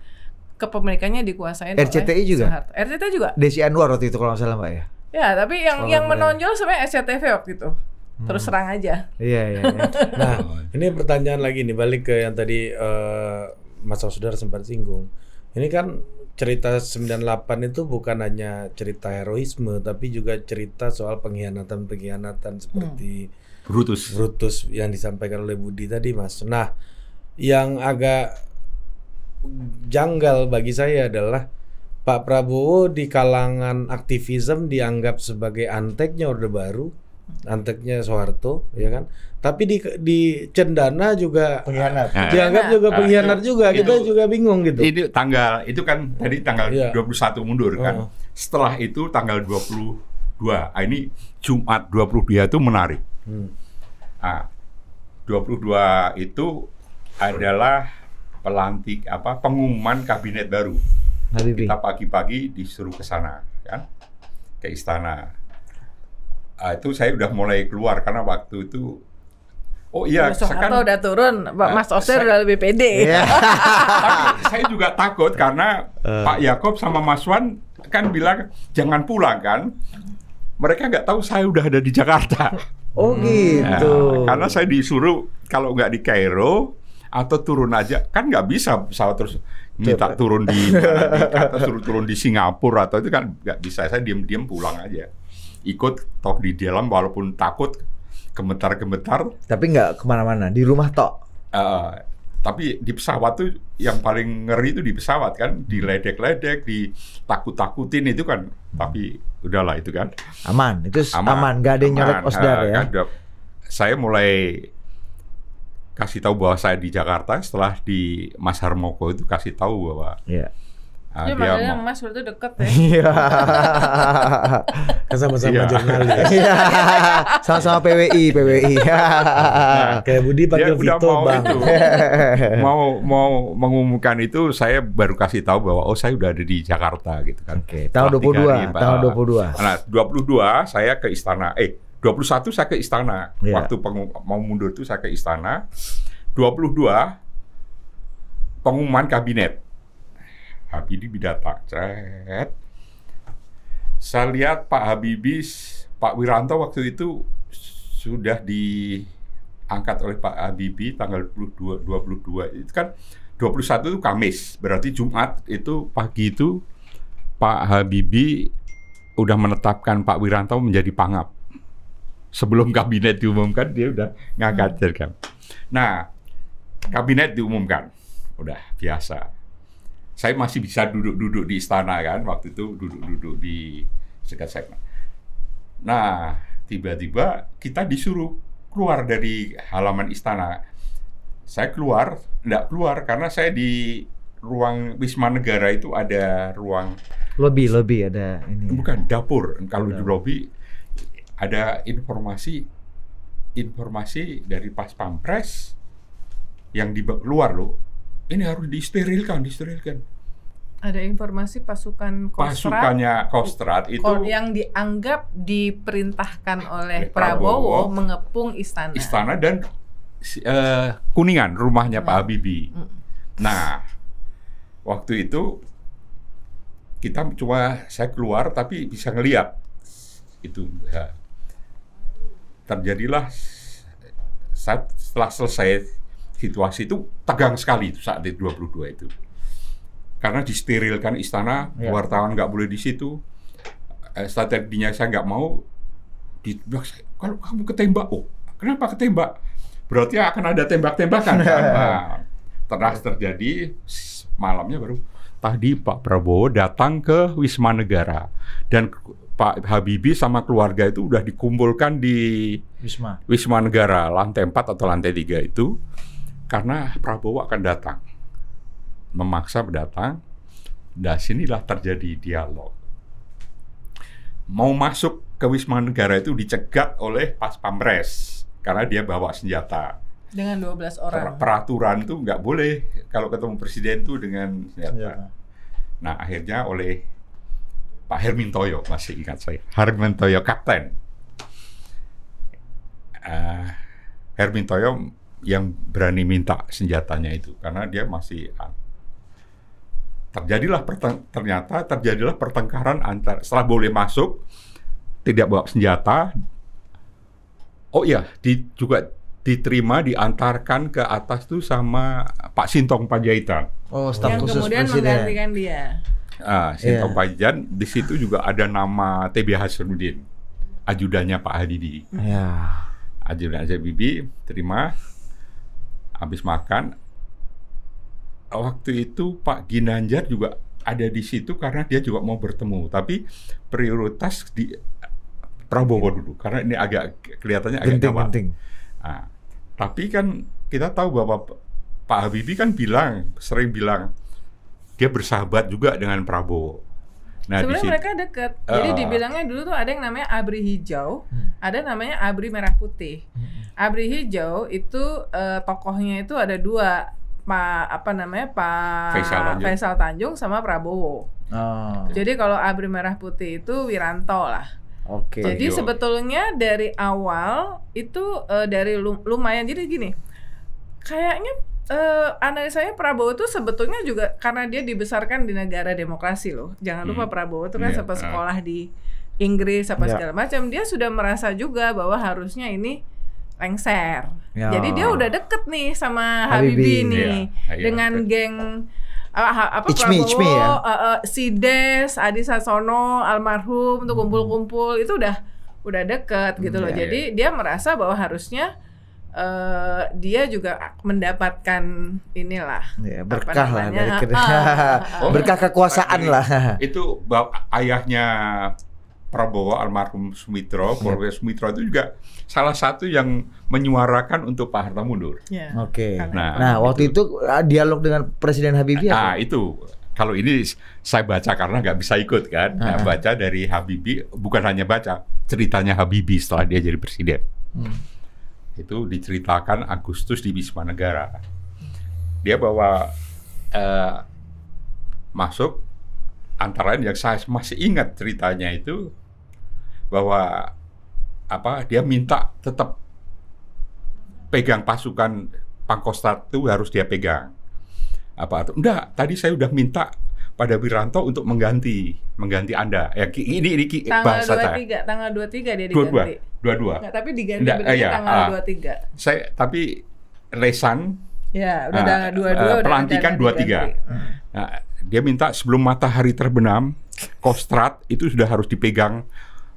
kepemilikannya oleh RCTI juga. RCTI juga. Desi Anwar waktu itu kalau nggak salah mbak ya. Ya, tapi yang yang ya. menonjol sebenarnya SCTV waktu itu. Hmm. Terus serang aja. Iya, iya. iya. nah, ini pertanyaan lagi nih balik ke yang tadi uh, Mas Saudara sempat singgung. Ini kan cerita 98 itu bukan hanya cerita heroisme tapi juga cerita soal pengkhianatan-pengkhianatan hmm. seperti hmm Rutus. Rutus yang disampaikan oleh Budi tadi, Mas. Nah, yang agak janggal bagi saya adalah Pak Prabowo di kalangan aktivisme dianggap sebagai anteknya Orde Baru, anteknya Soeharto, ya kan? Tapi di di Cendana juga pengkhianat. Ah, dianggap ah, juga pengkhianat juga. Kita itu, juga bingung gitu. Itu tanggal itu kan tadi tanggal ya. 21 mundur kan. Oh. Setelah itu tanggal 22. Ah, ini Jumat 22 itu menarik. Hmm. Nah, 22 itu adalah pelantik apa pengumuman kabinet baru. Habibie. Kita pagi-pagi disuruh ke sana kan ke istana. Nah, itu saya udah mulai keluar karena waktu itu Oh iya, Mas sudah udah turun, Pak nah, Mas Oster udah lebih pede. Yeah. Tapi saya juga takut karena uh. Pak Yakob sama Mas Wan kan bilang jangan pulang kan. Mereka nggak tahu saya udah ada di Jakarta. Oh hmm. gitu. Ya, karena saya disuruh kalau nggak di Kairo atau turun aja kan nggak bisa pesawat terus minta turun di, kata suruh turun di Singapura atau itu kan nggak bisa saya diam-diam pulang aja ikut tok di dalam walaupun takut gemetar-gemetar tapi nggak kemana-mana di rumah tok uh, tapi di pesawat tuh yang paling ngeri itu di pesawat kan di ledek ledek di takut takutin itu kan tapi udahlah itu kan aman itu aman, aman. gak ada yang osdar ya kan, saya mulai kasih tahu bahwa saya di Jakarta setelah di Mas Harmoko itu kasih tahu bahwa yeah. Ah, dia manggilnya Mas berarti deket ya. Iya. kan sama-sama iya. jurnalis. Iya. Sama-sama PWI, PWI. nah, kayak Budi panggil dia Vito, mau Bang. Itu, mau mau mengumumkan itu saya baru kasih tahu bahwa oh saya udah ada di Jakarta gitu kan. Oke, okay, tahun 22, hari, tahun 22. Nah, 22 saya ke istana. Eh, 21 saya ke istana. Yeah. Waktu mau mundur itu saya ke istana. 22 pengumuman kabinet. Habibie datang, cet. Saya lihat Pak Habibie, Pak Wiranto waktu itu sudah diangkat oleh Pak Habibie tanggal 22, 22 itu kan 21 itu Kamis, berarti Jumat itu pagi itu Pak Habibie udah menetapkan Pak Wiranto menjadi pangap. Sebelum kabinet diumumkan dia udah ngangkat hmm. ya kan. Nah, kabinet diumumkan. Udah biasa saya masih bisa duduk-duduk di istana kan waktu itu duduk-duduk di sekat segmen. Nah, tiba-tiba kita disuruh keluar dari halaman istana. Saya keluar, tidak keluar karena saya di ruang Wisma Negara itu ada ruang lobby lobby ada ini. Ya. Bukan dapur. Kalau di lobby ada informasi informasi dari Pas Pampres yang di luar loh ini harus disterilkan, disterilkan. Ada informasi pasukan Kostrat, pasukannya Kostrat itu yang dianggap diperintahkan oleh Prabowo, Prabowo mengepung istana. Istana dan uh, Kuningan, rumahnya hmm. Pak mm. Habibie. Hmm. Nah, waktu itu kita cuma saya keluar tapi bisa ngelihat itu ya. terjadilah saat setelah selesai situasi itu tegang sekali saat di 22 itu. Karena disterilkan istana, ya. wartawan nggak boleh di situ. Eh, strateginya saya nggak mau. Di, kalau kamu ketembak, oh kenapa ketembak? Berarti akan ada tembak-tembakan. kan? Nah, terus terjadi malamnya baru tadi Pak Prabowo datang ke Wisma Negara dan Pak Habibie sama keluarga itu udah dikumpulkan di Wisma Wisma Negara lantai 4 atau lantai 3 itu karena Prabowo akan datang, memaksa datang, dan sinilah terjadi dialog. Mau masuk ke Wisma Negara itu dicegat oleh pas pamres karena dia bawa senjata. Dengan 12 orang. Peraturan tuh nggak boleh kalau ketemu presiden tuh dengan senjata. senjata. Nah akhirnya oleh Pak Hermintoyo masih ingat saya. Hermintoyo kapten. Uh, eh, Hermintoyo yang berani minta senjatanya itu karena dia masih terjadilah perteng ternyata terjadilah pertengkaran antar setelah boleh masuk tidak bawa senjata oh iya di, juga diterima diantarkan ke atas tuh sama Pak Sintong Panjaitan oh staf yang khusus kemudian presiden. menggantikan dia ah, Sintong yeah. Panjaitan di situ juga ada nama TB Hasanuddin ajudannya Pak di yeah. ajudan Bibi terima habis makan waktu itu Pak Ginanjar juga ada di situ karena dia juga mau bertemu tapi prioritas di Prabowo dulu karena ini agak kelihatannya agak genting, genting. Nah, tapi kan kita tahu bahwa Pak Habibie kan bilang sering bilang dia bersahabat juga dengan Prabowo Nah, sebenarnya mereka deket, Uh, Jadi ah, ah. dibilangnya dulu tuh ada yang namanya abri hijau, hmm. ada namanya abri merah putih. Hmm. hmm. Abri hijau itu uh, tokohnya itu ada dua, Pak apa namanya Pak Faisal Tanjung, Faisal Tanjung sama Prabowo. Oh. Jadi kalau abri merah putih itu Wiranto lah. Oke. Okay. Jadi sebetulnya dari awal itu uh, dari lumayan. Jadi gini, kayaknya uh, eh, analisanya Prabowo itu sebetulnya juga karena dia dibesarkan di negara demokrasi loh. Jangan lupa hmm. Prabowo itu kan yeah. sempat ah. sekolah di Inggris apa yeah. segala macam. Dia sudah merasa juga bahwa harusnya ini lengser. Yeah. Jadi dia udah deket nih sama Habibie, Habibie nih yeah. Yeah. dengan geng uh, apa Ichmi, Prabowo, me, ya. yeah. uh, uh, eh, Sides, Adi Sasono, almarhum untuk hmm. kumpul-kumpul itu udah udah deket gitu yeah, loh. Hmm, iya, Jadi yeah. dia merasa bahwa harusnya uh, dia juga mendapatkan inilah ya, berkah lah dari ah, oh, berkah kekuasaan lah itu ayahnya Prabowo almarhum Sumitro, Prabowo Sumitro itu juga salah satu yang menyuarakan untuk Pak Harta mundur. Ya. Oke. Okay. Nah, nah waktu itu. Uh, dialog dengan Presiden Habibie. Nah, itu kalau ini saya baca karena nggak bisa ikut kan. Nah, baca dari Habibie bukan hanya baca ceritanya Habibie setelah dia jadi presiden. Hmm itu diceritakan Agustus di Bisma Negara. Dia bawa eh, masuk antara lain yang saya masih ingat ceritanya itu bahwa apa dia minta tetap pegang pasukan Pangkostrat itu harus dia pegang apa atau enggak tadi saya udah minta pada Wiranto untuk mengganti mengganti Anda. Ya ini ini, ini tanggal bahasa 23, saya. Tanggal 23 dia diganti. 22. 22. Nggak, tapi diganti Nggak, eh, ya, tanggal uh, ah. 23. Saya tapi Resan ya udah uh, dua uh, pelantikan dua tiga. Nah, dia minta sebelum matahari terbenam, kostrat itu sudah harus dipegang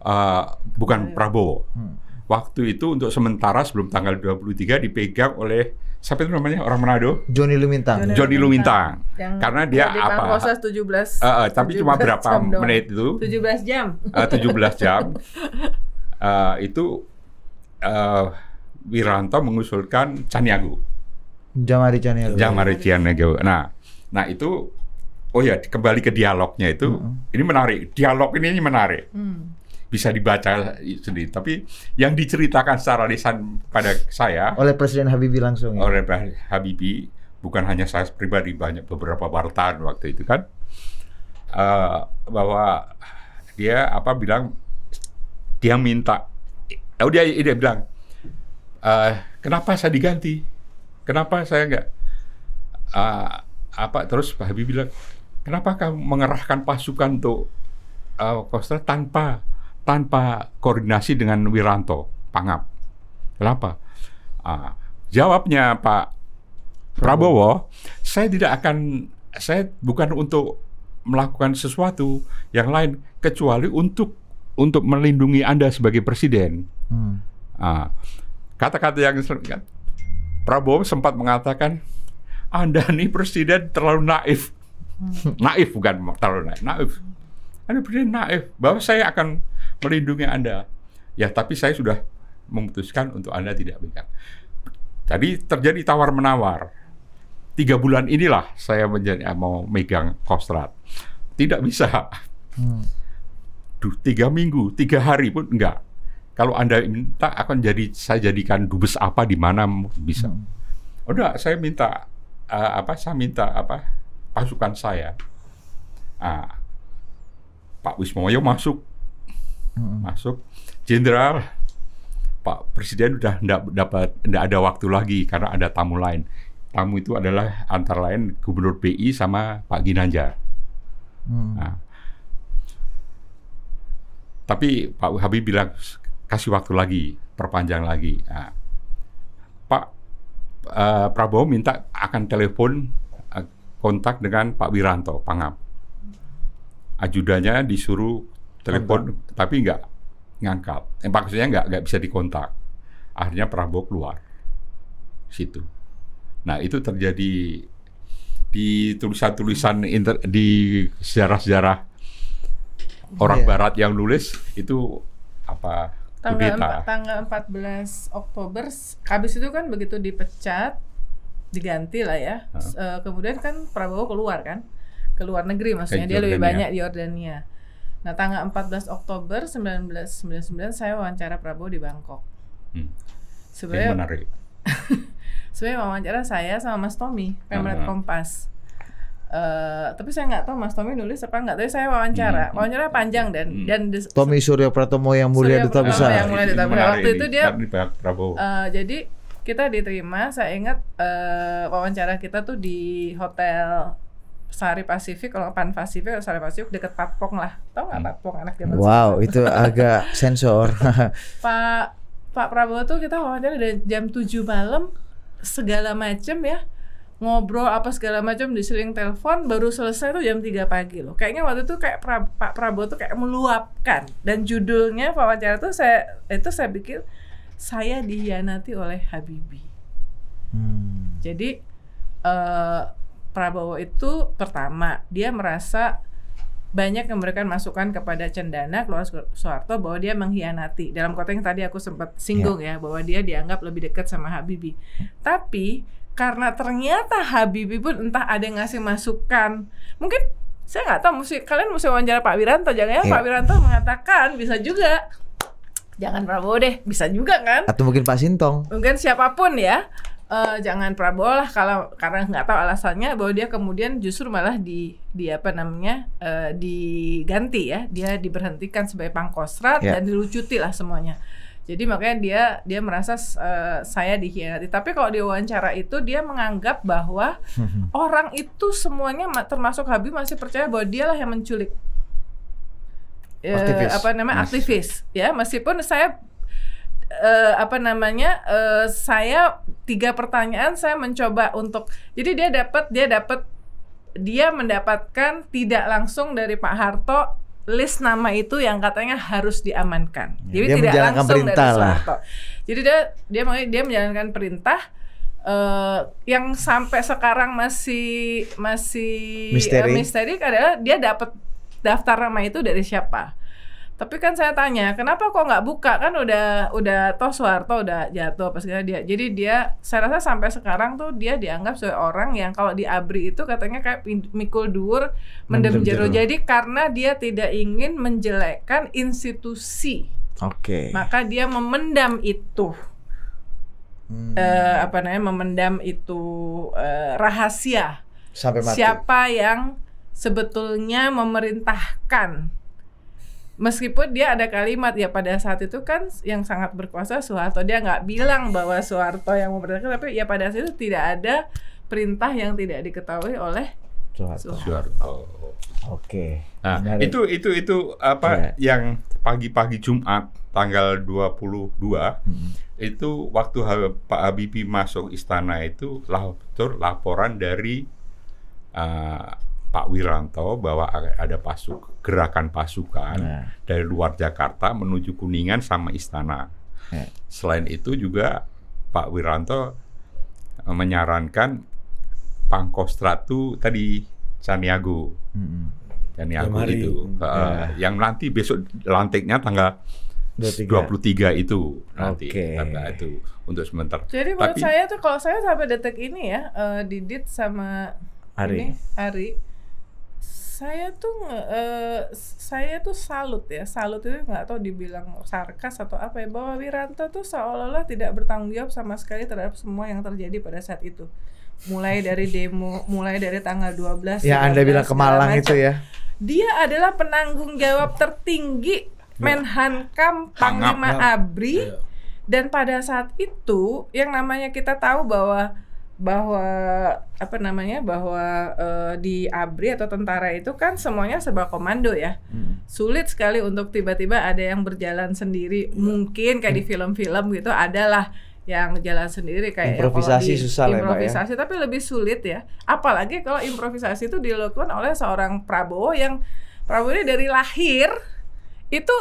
uh, bukan Ayo. Iya. Prabowo. Hmm. Waktu itu untuk sementara sebelum tanggal 23 dipegang oleh siapa itu namanya orang Manado? Joni Lumintang. Joni Lumintang. Yang Karena dia apa? Proses 17. Uh, uh, tapi cuma berapa menit itu? 17 jam. Eh, uh, 17 jam. uh, itu uh, Wiranto mengusulkan Caniago. Jamari Caniago. Jamari Caniago. Nah, nah itu oh ya kembali ke dialognya itu. -huh. Ini menarik. Dialog ini, ini menarik. Hmm bisa dibaca sendiri. Tapi yang diceritakan secara lisan pada saya oleh Presiden Habibie langsung. Oleh Habibie, bukan hanya saya pribadi, banyak beberapa wartawan waktu itu kan uh, bahwa dia apa bilang dia minta, oh dia dia bilang uh, kenapa saya diganti, kenapa saya nggak uh, apa terus Pak Habibie bilang kenapa kamu mengerahkan pasukan untuk uh, Kostra tanpa tanpa koordinasi dengan Wiranto Pangap. Kenapa? Ah, jawabnya Pak Prabowo. saya tidak akan saya bukan untuk melakukan sesuatu yang lain kecuali untuk untuk melindungi Anda sebagai presiden. Hmm. Ah, kata-kata yang kan, Prabowo sempat mengatakan Anda nih presiden terlalu naif. Hmm. Naif bukan terlalu naif, naif. Anda presiden naif bahwa saya akan melindungi Anda. Ya, tapi saya sudah memutuskan untuk Anda tidak berikan. Tadi terjadi tawar-menawar. Tiga bulan inilah saya menjadi eh, mau megang kostrat. Tidak bisa. Hmm. Duh, tiga minggu, tiga hari pun enggak. Kalau Anda minta, akan jadi saya jadikan dubes apa di mana bisa. Hmm. Oh, enggak, saya minta uh, apa? Saya minta apa? Pasukan saya. Uh, Pak Wismoyo masuk hmm. masuk jenderal Pak Presiden udah tidak dapat tidak ada waktu lagi karena ada tamu lain. Tamu itu adalah antara lain Gubernur BI sama Pak Ginanjar. Hmm. Nah, tapi Pak Habib bilang kasih waktu lagi, perpanjang lagi. Nah, Pak uh, Prabowo minta akan telepon uh, kontak dengan Pak Wiranto, Pangap. ajudanya disuruh telepon tapi nggak ngangkat. Eh, maksudnya nggak nggak bisa dikontak. Akhirnya Prabowo keluar situ. Nah itu terjadi di tulisan-tulisan di sejarah-sejarah orang yeah. Barat yang nulis itu apa tanggal empat tanggal 14 Oktober habis itu kan begitu dipecat diganti lah ya huh? Eh, kemudian kan Prabowo keluar kan ke luar negeri maksudnya dia lebih banyak di Yordania Nah, tanggal 14 Oktober 1999 saya wawancara Prabowo di Bangkok. Hmm. Sebenarnya menarik. sebenarnya wawancara saya sama Mas Tommy, Pemret uh ah. -huh. Kompas. Uh, tapi saya nggak tahu Mas Tommy nulis apa nggak. Tapi saya wawancara, hmm. wawancara panjang dan hmm. dan Tommy Surya Pratomo yang mulia duta besar. Yang mulia duta besar. Waktu ini, itu dia di Uh, eh, jadi kita diterima. Saya ingat uh, wawancara kita tuh di hotel Sari Pasifik kalau Pan Pasifik Sari Pasifik dekat Patpong lah tau nggak hmm. Patpong anak zaman wow itu agak sensor Pak Pak Prabowo tuh kita wawancara dari jam 7 malam segala macem ya ngobrol apa segala macam diseling telepon baru selesai tuh jam 3 pagi loh kayaknya waktu itu kayak pra, Pak Prabowo tuh kayak meluapkan dan judulnya wawancara tuh saya itu saya pikir saya dihianati oleh Habibie hmm. jadi uh, Prabowo itu pertama dia merasa banyak yang memberikan masukan kepada Cendana keluarga Soeharto bahwa dia mengkhianati dalam konteks tadi aku sempat singgung yeah. ya bahwa dia dianggap lebih dekat sama Habibie tapi karena ternyata Habibie pun entah ada yang ngasih masukan mungkin saya nggak tahu mesti kalian mesti wawancara Pak Wiranto jangan ya yeah. Pak Wiranto mengatakan bisa juga jangan Prabowo deh bisa juga kan atau mungkin Pak Sintong mungkin siapapun ya uh, jangan Prabowo lah kalau karena nggak tahu alasannya bahwa dia kemudian justru malah di di apa namanya uh, diganti ya dia diberhentikan sebagai pangkostrat yeah. dan dilucuti lah semuanya jadi makanya dia dia merasa uh, saya dikhianati tapi kalau di wawancara itu dia menganggap bahwa orang itu semuanya termasuk Habib masih percaya bahwa dialah yang menculik apa namanya aktivis ya meskipun saya uh, apa namanya uh, saya tiga pertanyaan saya mencoba untuk jadi dia dapat dia dapat dia mendapatkan tidak langsung dari Pak Harto list nama itu yang katanya harus diamankan. Ya, jadi dia tidak langsung perintah dari pak Lah. Jadi dia dia dia menjalankan perintah uh, yang sampai sekarang masih masih misteri, uh, misteri adalah dia dapat daftar nama itu dari siapa tapi kan saya tanya, kenapa kok nggak buka? Kan udah udah toh Soeharto udah jatuh apa segala dia. Jadi dia saya rasa sampai sekarang tuh dia dianggap sebagai orang yang kalau di ABRI itu katanya kayak mikul dur mendem, jeru Jadi karena dia tidak ingin menjelekkan institusi. Oke. Okay. Maka dia memendam itu. Hmm. Uh, apa namanya memendam itu uh, rahasia. Sampai mati. Siapa yang sebetulnya memerintahkan meskipun dia ada kalimat ya pada saat itu kan yang sangat berkuasa Soeharto dia nggak bilang bahwa Soeharto yang memerintahkan tapi ya pada saat itu tidak ada perintah yang tidak diketahui oleh Soeharto. Soeharto. Oke. Nah, Menarik. itu itu itu apa ya. yang pagi-pagi Jumat tanggal 22 hmm. itu waktu Pak Habibie masuk istana itu lapor laporan dari uh, Pak Wiranto bahwa ada pasuk gerakan pasukan nah. dari luar Jakarta menuju Kuningan sama Istana. Nah. Selain itu juga Pak Wiranto e, menyarankan Pangkostrat itu tadi Caniago. Mm-hmm. Caniago itu. Uh, Yang nanti besok lantiknya tanggal 23, 23 itu nanti okay. itu untuk sebentar. Jadi menurut Tapi, saya tuh kalau saya sampai detik ini ya uh, Didit sama Ari. ini Ari saya tuh uh, saya tuh salut ya salut itu nggak tahu dibilang sarkas atau apa ya bahwa Wiranto tuh seolah-olah tidak bertanggung jawab sama sekali terhadap semua yang terjadi pada saat itu mulai dari demo mulai dari tanggal 12 ya Anda bilang ke Malang itu ya dia adalah penanggung jawab tertinggi ya. Menhankam Panglima ya. Abri ya. dan pada saat itu yang namanya kita tahu bahwa bahwa apa namanya bahwa uh, di ABRI atau tentara itu kan semuanya serba komando ya. Hmm. Sulit sekali untuk tiba-tiba ada yang berjalan sendiri. Mungkin kayak hmm. di film-film gitu adalah yang jalan sendiri kayak ya improvisasi ya, di, susah lah ya, ya. improvisasi ya. tapi lebih sulit ya. Apalagi kalau improvisasi itu dilakukan oleh seorang Prabowo yang Prabowo ini dari lahir itu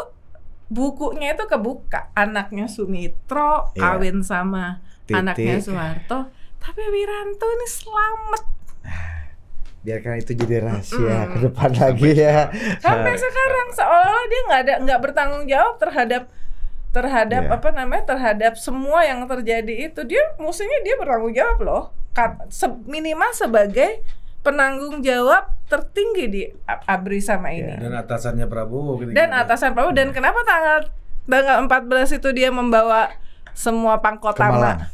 bukunya itu kebuka anaknya Sumitro yeah. kawin sama Titik. anaknya Soeharto tapi Wiranto ini selamat. Nah, biarkan itu jadi rahasia mm. ke depan lagi ya. Sampai sekarang seolah-olah dia nggak ada nggak bertanggung jawab terhadap terhadap yeah. apa namanya terhadap semua yang terjadi itu dia musuhnya dia bertanggung jawab loh minimal sebagai penanggung jawab tertinggi di ABRI sama iya. ini yeah. dan atasannya Prabowo gitu dan ya. atasan Prabowo dan iya. kenapa tanggal tanggal 14 itu dia membawa semua pangkotama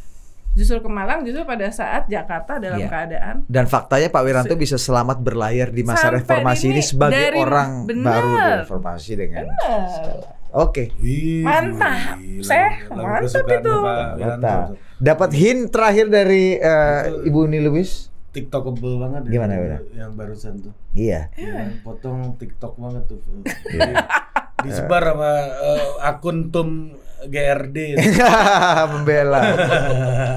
justru ke Malang justru pada saat Jakarta dalam yeah. keadaan dan faktanya Pak Wiranto bisa selamat berlayar di masa reformasi ini, ini sebagai dari, orang bener. baru reformasi dengan Oke. Okay. Mantap. Saya mantap itu. Mantap. Dapat hint terakhir dari uh, Ibu Nilubis. TikTokable banget ya, Gimana ya, yang, yang barusan tuh. Iya. Yang iya. potong TikTok banget tuh. Iya. Jadi, disebar sama uh, akun Tum GRD. Membela.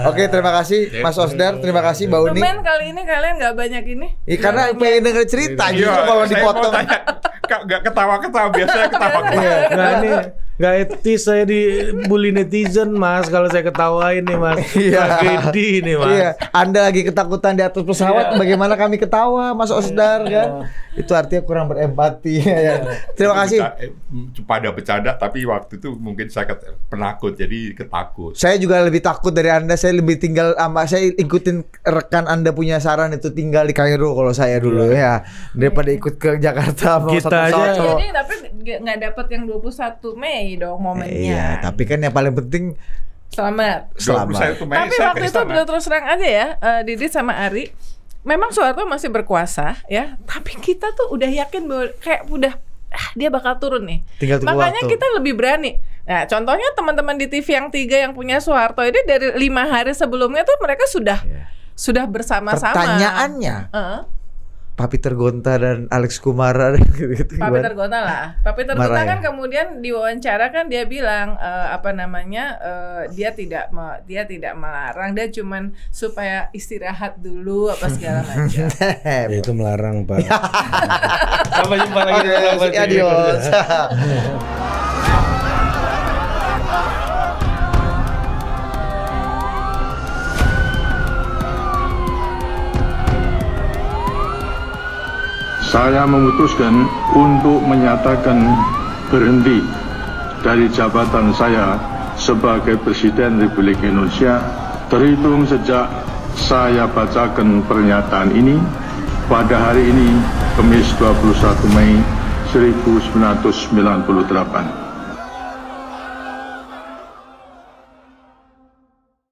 Oke, terima kasih Mas Osdar, terima kasih Mbak Uni. Temen kali ini kalian nggak banyak ini. Ya, karena pengen denger cerita justru iya. gitu kalau iya, dipotong. nggak ketawa-ketawa biasanya ketawa-ketawa. nah ini nggak etis saya dibully netizen mas kalau saya ketawain nih mas. Iya. Tragedi nih mas. Iya. Anda lagi ketakutan di atas pesawat, iya. bagaimana kami ketawa mas iya. Osdar kan? Itu artinya kurang berempati. ya. Terima kasih. Eh, pada bercanda tapi waktu itu mungkin saya penakut jadi ketakut. Saya juga lebih takut dari Anda. Saya lebih tinggal sama saya ikutin rekan Anda punya saran itu tinggal di Kairo kalau saya dulu ya daripada ikut ke Jakarta. Kita aja. Iya, Jadi iya, iya. tapi nggak dapet yang 21 Mei dong momennya. Iya, tapi kan yang paling penting Selamat. Selamat. Tapi waktu itu belum terus terang aja ya, uh, Didi sama Ari. Memang Soeharto masih berkuasa ya, tapi kita tuh udah yakin bahwa kayak udah ah, dia bakal turun nih. Tinggal Makanya waktu. kita lebih berani. Nah, contohnya teman-teman di TV yang tiga yang punya Soeharto ini dari lima hari sebelumnya tuh mereka sudah yeah. sudah bersama-sama. Pertanyaannya, uh -huh Papi tergonta dan Alex Kumara gitu-gitu. Papiter Tergonta lah. Tergonta Marah, kan ya? kemudian diwawancara kan dia bilang uh, apa namanya uh, dia tidak me, dia tidak melarang dia cuman supaya istirahat dulu apa segala macam. Ya, itu melarang pak. Sampai jumpa lagi. Okay, adios. saya memutuskan untuk menyatakan berhenti dari jabatan saya sebagai Presiden Republik Indonesia terhitung sejak saya bacakan pernyataan ini pada hari ini Kamis 21 Mei 1998.